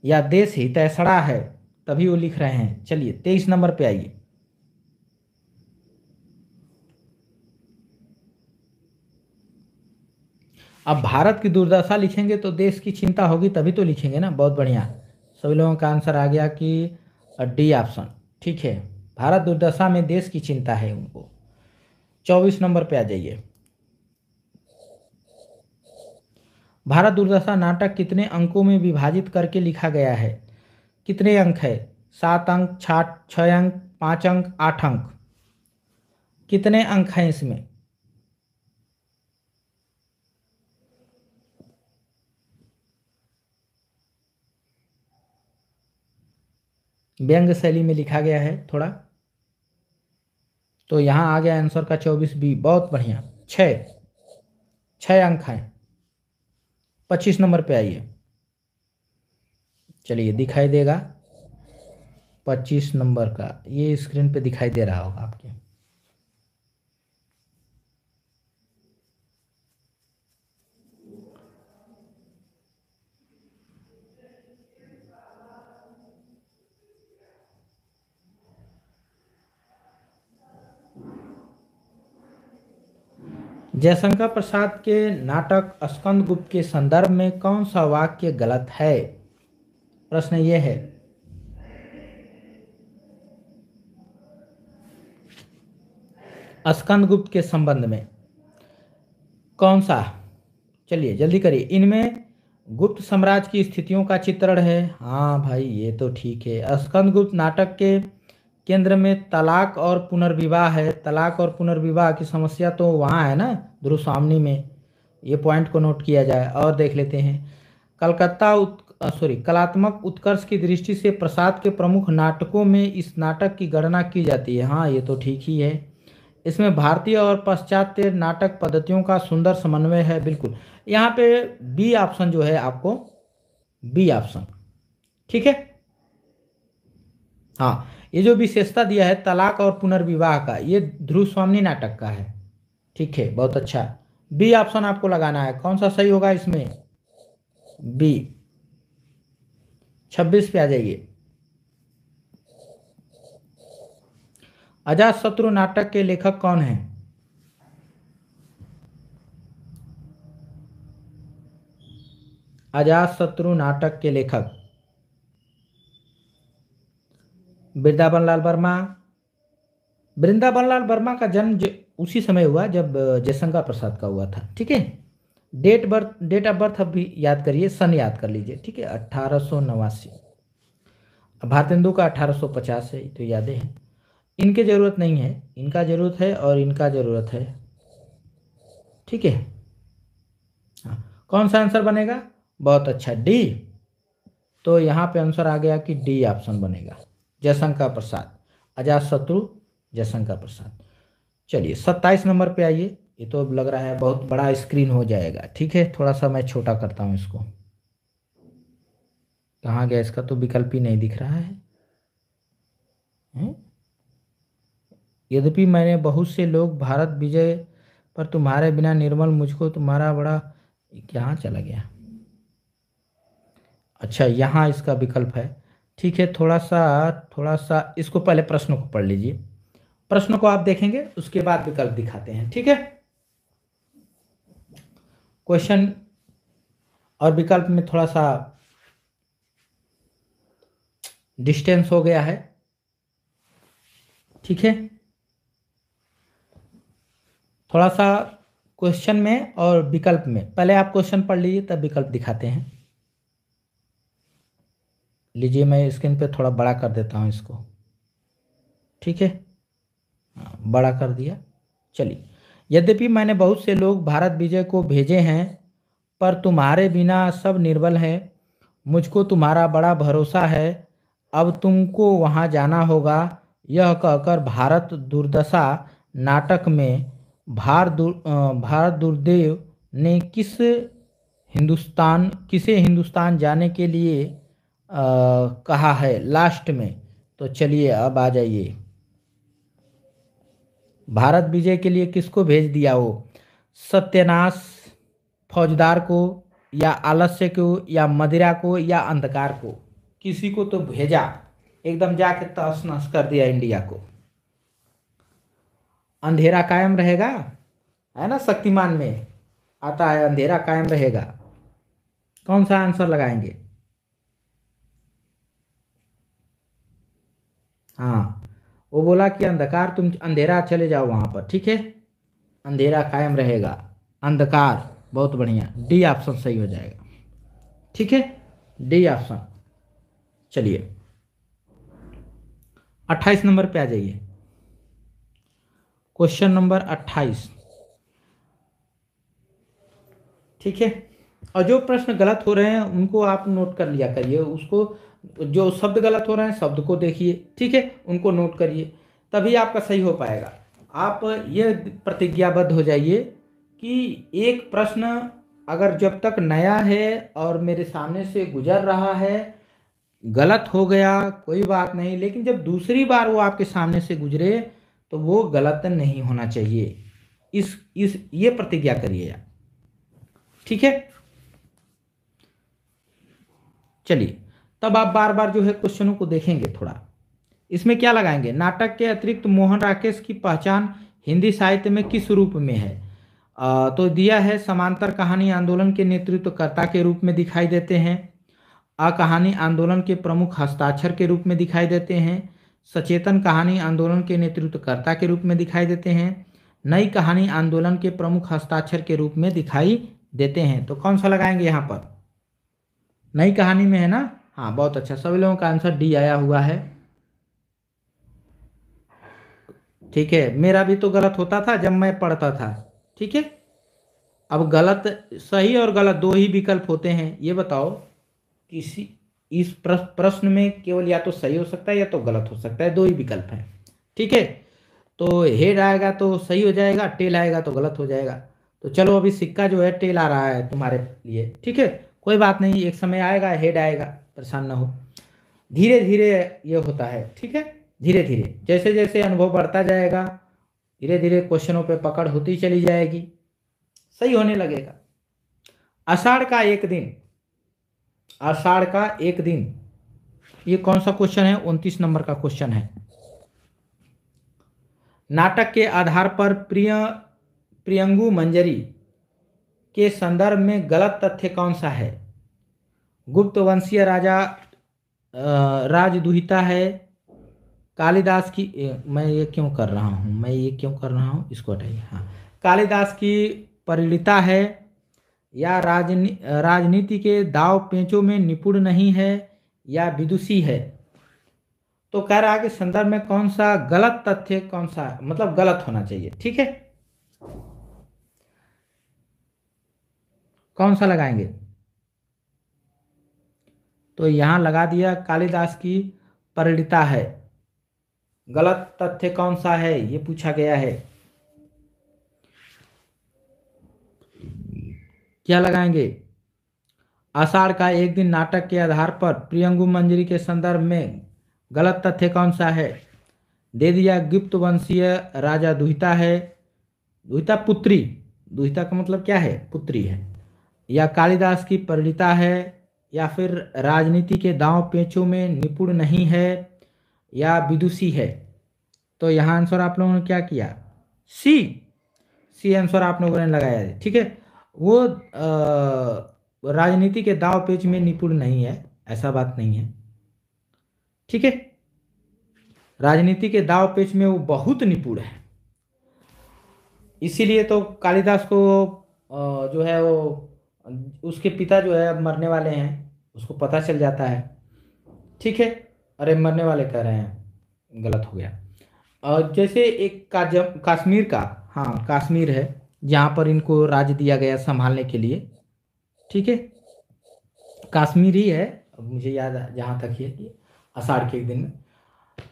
या देश ही तैसड़ा है तभी वो लिख रहे हैं चलिए तेईस नंबर पे आइए अब भारत की दुर्दशा लिखेंगे तो देश की चिंता होगी तभी तो लिखेंगे ना बहुत बढ़िया सभी लोगों का आंसर आ गया कि डी ऑप्शन ठीक है भारत दुर्दशा में देश की चिंता है उनको चौबीस नंबर पे आ जाइए भारत दुर्दशा नाटक कितने अंकों में विभाजित करके लिखा गया है कितने अंक है सात अंक छाठ छः अंक पाँच अंक आठ अंक कितने अंक हैं इसमें व्यंग शैली में लिखा गया है थोड़ा तो यहाँ आ गया आंसर का चौबीस बी बहुत बढ़िया छः छः अंक हैं पच्चीस नंबर पे आइए चलिए दिखाई देगा पच्चीस नंबर का ये स्क्रीन पे दिखाई दे रहा होगा आपके जयशंकर प्रसाद के नाटक स्कंद गुप्त के संदर्भ में कौन सा वाक्य गलत है प्रश्न यह है स्कंद गुप्त के संबंध में कौन सा चलिए जल्दी करिए इनमें गुप्त साम्राज्य की स्थितियों का चित्रण है हाँ भाई ये तो ठीक है स्कंद गुप्त नाटक के केंद्र में तलाक और पुनर्विवाह है तलाक और पुनर्विवाह की समस्या तो वहाँ है ना ध्रुस्वामी में ये पॉइंट को नोट किया जाए और देख लेते हैं कलकत्ता सॉरी कलात्मक उत्कर्ष की दृष्टि से प्रसाद के प्रमुख नाटकों में इस नाटक की गणना की जाती है हाँ ये तो ठीक ही है इसमें भारतीय और पाश्चात्य नाटक पद्धतियों का सुंदर समन्वय है बिल्कुल यहाँ पे बी ऑप्शन जो है आपको बी ऑप्शन ठीक है हाँ ये जो विशेषता दिया है तलाक और पुनर्विवाह का ये ध्रुव स्वामी नाटक का है ठीक है बहुत अच्छा बी ऑप्शन आपको लगाना है कौन सा सही होगा इसमें बी छब्बीस पे आ जाइए अजात शत्रु नाटक के लेखक कौन है अजात शत्रु नाटक के लेखक वृंदावन लाल वर्मा वृंदावन लाल वर्मा का जन्म उसी समय हुआ जब जयशंकर प्रसाद का हुआ था ठीक है date birth date of birth अब भी याद करिए सन याद कर लीजिए ठीक है अट्ठारह सौ नवासी भारतेंदु का अट्ठारह सौ पचास है तो यादें हैं इनके ज़रूरत नहीं है इनका ज़रूरत है और इनका ज़रूरत है ठीक है हाँ कौन सा आंसर बनेगा बहुत अच्छा डी तो यहाँ पे आंसर आ गया कि डी ऑप्शन बनेगा जयशंकर प्रसाद अजात शत्रु जयशंकर प्रसाद चलिए सत्ताईस नंबर पे आइए ये तो लग रहा है बहुत बड़ा स्क्रीन हो जाएगा ठीक है थोड़ा सा मैं छोटा करता हूँ इसको कहाँ गया इसका तो विकल्प ही नहीं दिख रहा है, हम्म? यद्यपि मैंने बहुत से लोग भारत विजय पर तुम्हारे बिना निर्मल मुझको तुम्हारा बड़ा यहाँ चला गया अच्छा यहाँ इसका विकल्प है ठीक है थोड़ा सा थोड़ा सा इसको पहले प्रश्नों को पढ़ लीजिए प्रश्नों को आप देखेंगे उसके बाद विकल्प दिखाते हैं ठीक है क्वेश्चन और विकल्प में थोड़ा सा डिस्टेंस हो गया है ठीक है थोड़ा सा क्वेश्चन में और विकल्प में पहले आप क्वेश्चन पढ़ लीजिए तब विकल्प दिखाते हैं लीजिए मैं स्क्रीन पे थोड़ा बड़ा कर देता हूँ इसको ठीक है हाँ, बड़ा कर दिया चलिए यद्यपि मैंने बहुत से लोग भारत विजय को भेजे हैं पर तुम्हारे बिना सब निर्बल है मुझको तुम्हारा बड़ा भरोसा है अब तुमको वहाँ जाना होगा यह कहकर भारत दुर्दशा नाटक में भार दुर भारत दुर्देव ने किस हिंदुस्तान किसे हिंदुस्तान जाने के लिए कहा है लास्ट में तो चलिए अब आ जाइए भारत विजय के लिए किसको भेज दिया वो सत्यनाश फौजदार को या आलस्य को या मदिरा को या अंधकार को किसी को तो भेजा एकदम जाके तहस नहस कर दिया इंडिया को अंधेरा कायम रहेगा है ना शक्तिमान में आता है अंधेरा कायम रहेगा कौन सा आंसर लगाएंगे हाँ वो बोला कि अंधकार तुम अंधेरा चले जाओ वहाँ पर ठीक है अंधेरा कायम रहेगा अंधकार बहुत बढ़िया डी ऑप्शन सही हो जाएगा ठीक है डी ऑप्शन चलिए अट्ठाईस नंबर पे आ जाइए क्वेश्चन नंबर अट्ठाईस ठीक है और जो प्रश्न गलत हो रहे हैं उनको आप नोट कर लिया करिए उसको जो शब्द गलत हो रहे हैं शब्द को देखिए ठीक है उनको नोट करिए तभी आपका सही हो पाएगा आप ये प्रतिज्ञाबद्ध हो जाइए कि एक प्रश्न अगर जब तक नया है और मेरे सामने से गुजर रहा है गलत हो गया कोई बात नहीं लेकिन जब दूसरी बार वो आपके सामने से गुजरे तो वो गलत नहीं होना चाहिए इस इस ये प्रतिज्ञा करिए आप ठीक है चलिए तब आप बार बार जो है क्वेश्चनों को देखेंगे थोड़ा इसमें क्या लगाएंगे नाटक के अतिरिक्त मोहन राकेश की पहचान हिंदी साहित्य में किस रूप में है आ, तो दिया है समांतर कहानी आंदोलन के नेतृत्वकर्ता के रूप में दिखाई देते हैं आ कहानी आंदोलन के प्रमुख हस्ताक्षर के रूप में दिखाई देते हैं सचेतन कहानी आंदोलन के नेतृत्वकर्ता के रूप में दिखाई देते हैं नई कहानी आंदोलन के प्रमुख हस्ताक्षर के रूप में दिखाई देते हैं तो कौन सा लगाएंगे यहाँ पर नई कहानी में है ना हाँ बहुत अच्छा सभी लोगों का आंसर डी आया हुआ है ठीक है मेरा भी तो गलत होता था जब मैं पढ़ता था ठीक है अब गलत सही और गलत दो ही विकल्प होते हैं ये बताओ किसी इस प्रश्न में केवल या तो सही हो सकता है या तो गलत हो सकता है दो ही विकल्प हैं ठीक है तो हेड आएगा तो सही हो जाएगा टेल आएगा तो गलत हो जाएगा तो चलो अभी सिक्का जो है टेल आ रहा है तुम्हारे लिए ठीक है कोई बात नहीं एक समय आएगा हेड आएगा परेशान ना हो धीरे धीरे ये होता है ठीक है धीरे धीरे जैसे जैसे अनुभव बढ़ता जाएगा धीरे धीरे क्वेश्चनों पे पकड़ होती चली जाएगी सही होने लगेगा आषाढ़ का एक दिन आषाढ़ का एक दिन ये कौन सा क्वेश्चन है उनतीस नंबर का क्वेश्चन है नाटक के आधार पर प्रिय प्रियंगु मंजरी के संदर्भ में गलत तथ्य कौन सा है गुप्त वंशीय राजा राजदुहिता है कालिदास की मैं ये क्यों कर रहा हूँ मैं ये क्यों कर रहा हूँ इसको हटाइए हाँ कालिदास की परिणिता है या राजनी राजनीति के दाव पेंचों में निपुण नहीं है या विदुषी है तो कह रहा है कि संदर्भ में कौन सा गलत तथ्य कौन सा मतलब गलत होना चाहिए ठीक है कौन सा लगाएंगे तो यहाँ लगा दिया कालिदास की परिणिता है गलत तथ्य कौन सा है ये पूछा गया है क्या लगाएंगे आषाढ़ का एक दिन नाटक के आधार पर प्रियंगु मंजरी के संदर्भ में गलत तथ्य कौन सा है दे दिया गुप्त वंशीय राजा दुहिता है दुहिता पुत्री दुहिता का मतलब क्या है पुत्री है या कालिदास की परिणता है या फिर राजनीति के दांव पेचों में निपुण नहीं है या विदुषी है तो यहाँ आंसर आप लोगों ने क्या किया सी सी आंसर आप लोगों ने लगाया है ठीक है वो राजनीति के दाव पेच में निपुण नहीं है ऐसा बात नहीं है ठीक है राजनीति के दाव पेच में वो बहुत निपुण है इसीलिए तो कालिदास को जो है वो उसके पिता जो है मरने वाले हैं उसको पता चल जाता है ठीक है अरे मरने वाले कह रहे हैं गलत हो गया और जैसे एक का काश्मीर का हाँ काश्मीर है जहाँ पर इनको राज दिया गया संभालने के लिए ठीक है काश्मीर ही है मुझे याद जहाँ तक ये आषाढ़ के एक दिन में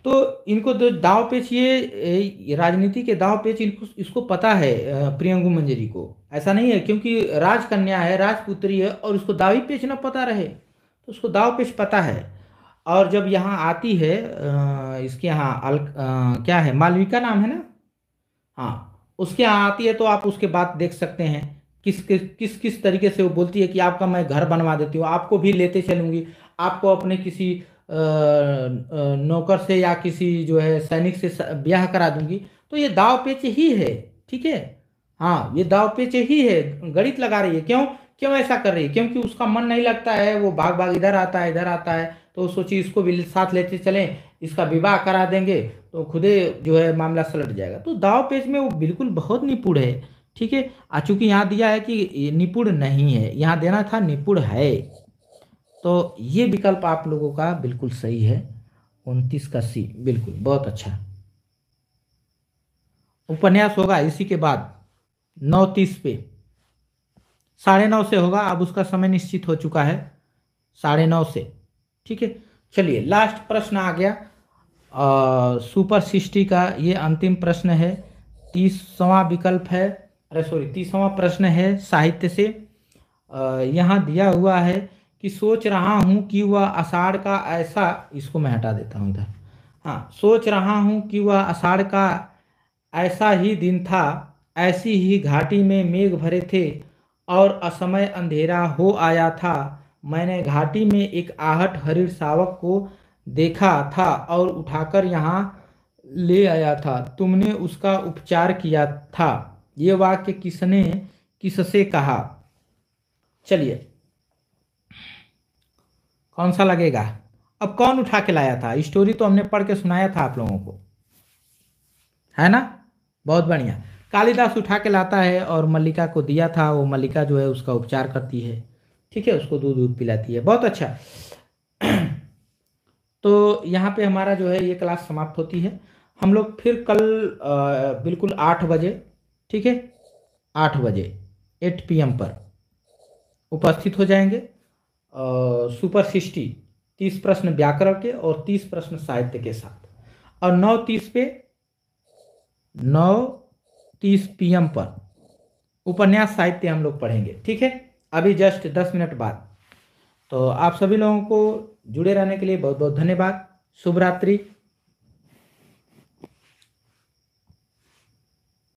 तो इनको जो दाव पेच ये राजनीति के दाव पेच इनको इसको पता है प्रियंगू मंजरी को ऐसा नहीं है क्योंकि राजकन्या है राजपुत्री है और उसको दावी पेच ना पता रहे तो उसको दाव पेच पता है और जब यहाँ आती है इसके यहाँ अल क्या है मालविका नाम है ना हाँ उसके यहाँ आती है तो आप उसके बाद देख सकते हैं किस किस किस किस तरीके से वो बोलती है कि आपका मैं घर बनवा देती हूँ आपको भी लेते चलूँगी आपको अपने किसी नौकर से या किसी जो है सैनिक से ब्याह करा दूंगी तो ये दाव पेच ही है ठीक है हाँ ये दाव पेच ही है गणित लगा रही है क्यों क्यों ऐसा कर रही है क्योंकि उसका मन नहीं लगता है वो भाग भाग इधर आता है इधर आता है तो सोचिए इसको भी साथ लेते चलें इसका विवाह करा देंगे तो खुदे जो है मामला सलट जाएगा तो दाव पेज में वो बिल्कुल बहुत निपुण है ठीक है आ चूंकि यहाँ दिया है कि निपुण नहीं है यहाँ देना था निपुण है तो ये विकल्प आप लोगों का बिल्कुल सही है उनतीस का सी बिल्कुल बहुत अच्छा उपन्यास होगा इसी के बाद नौ तीस पे साढ़े नौ से होगा अब उसका समय निश्चित हो चुका है साढ़े नौ से ठीक है चलिए लास्ट प्रश्न आ गया आ, सुपर सिक्सटी का ये अंतिम प्रश्न है तीसवा विकल्प है अरे सॉरी तीसवा प्रश्न है साहित्य से यहाँ दिया हुआ है कि सोच रहा हूँ कि वह अषाढ़ का ऐसा इसको मैं हटा देता हूँ इधर हाँ सोच रहा हूँ कि वह अषाढ़ का ऐसा ही दिन था ऐसी ही घाटी में मेघ भरे थे और असमय अंधेरा हो आया था मैंने घाटी में एक आहट हरिण सावक को देखा था और उठाकर यहाँ ले आया था तुमने उसका उपचार किया था ये वाक्य किसने किससे कहा चलिए कौन सा लगेगा अब कौन उठा के लाया था स्टोरी तो हमने पढ़ के सुनाया था आप लोगों को है ना बहुत बढ़िया कालिदास उठा के लाता है और मल्लिका को दिया था वो मल्लिका जो है उसका उपचार करती है ठीक है उसको दूध दूध पिलाती है बहुत अच्छा तो यहाँ पे हमारा जो है ये क्लास समाप्त होती है हम लोग फिर कल आ, बिल्कुल आठ बजे ठीक है आठ बजे एट पी पर उपस्थित हो जाएंगे आ, सुपर सिक्सटी तीस प्रश्न व्याकरण के और तीस प्रश्न साहित्य के साथ और नौ तीस पे नौ तीस पीएम पर उपन्यास साहित्य हम लोग पढ़ेंगे ठीक है अभी जस्ट दस मिनट बाद तो आप सभी लोगों को जुड़े रहने के लिए बहुत बहुत धन्यवाद शुभ रात्रि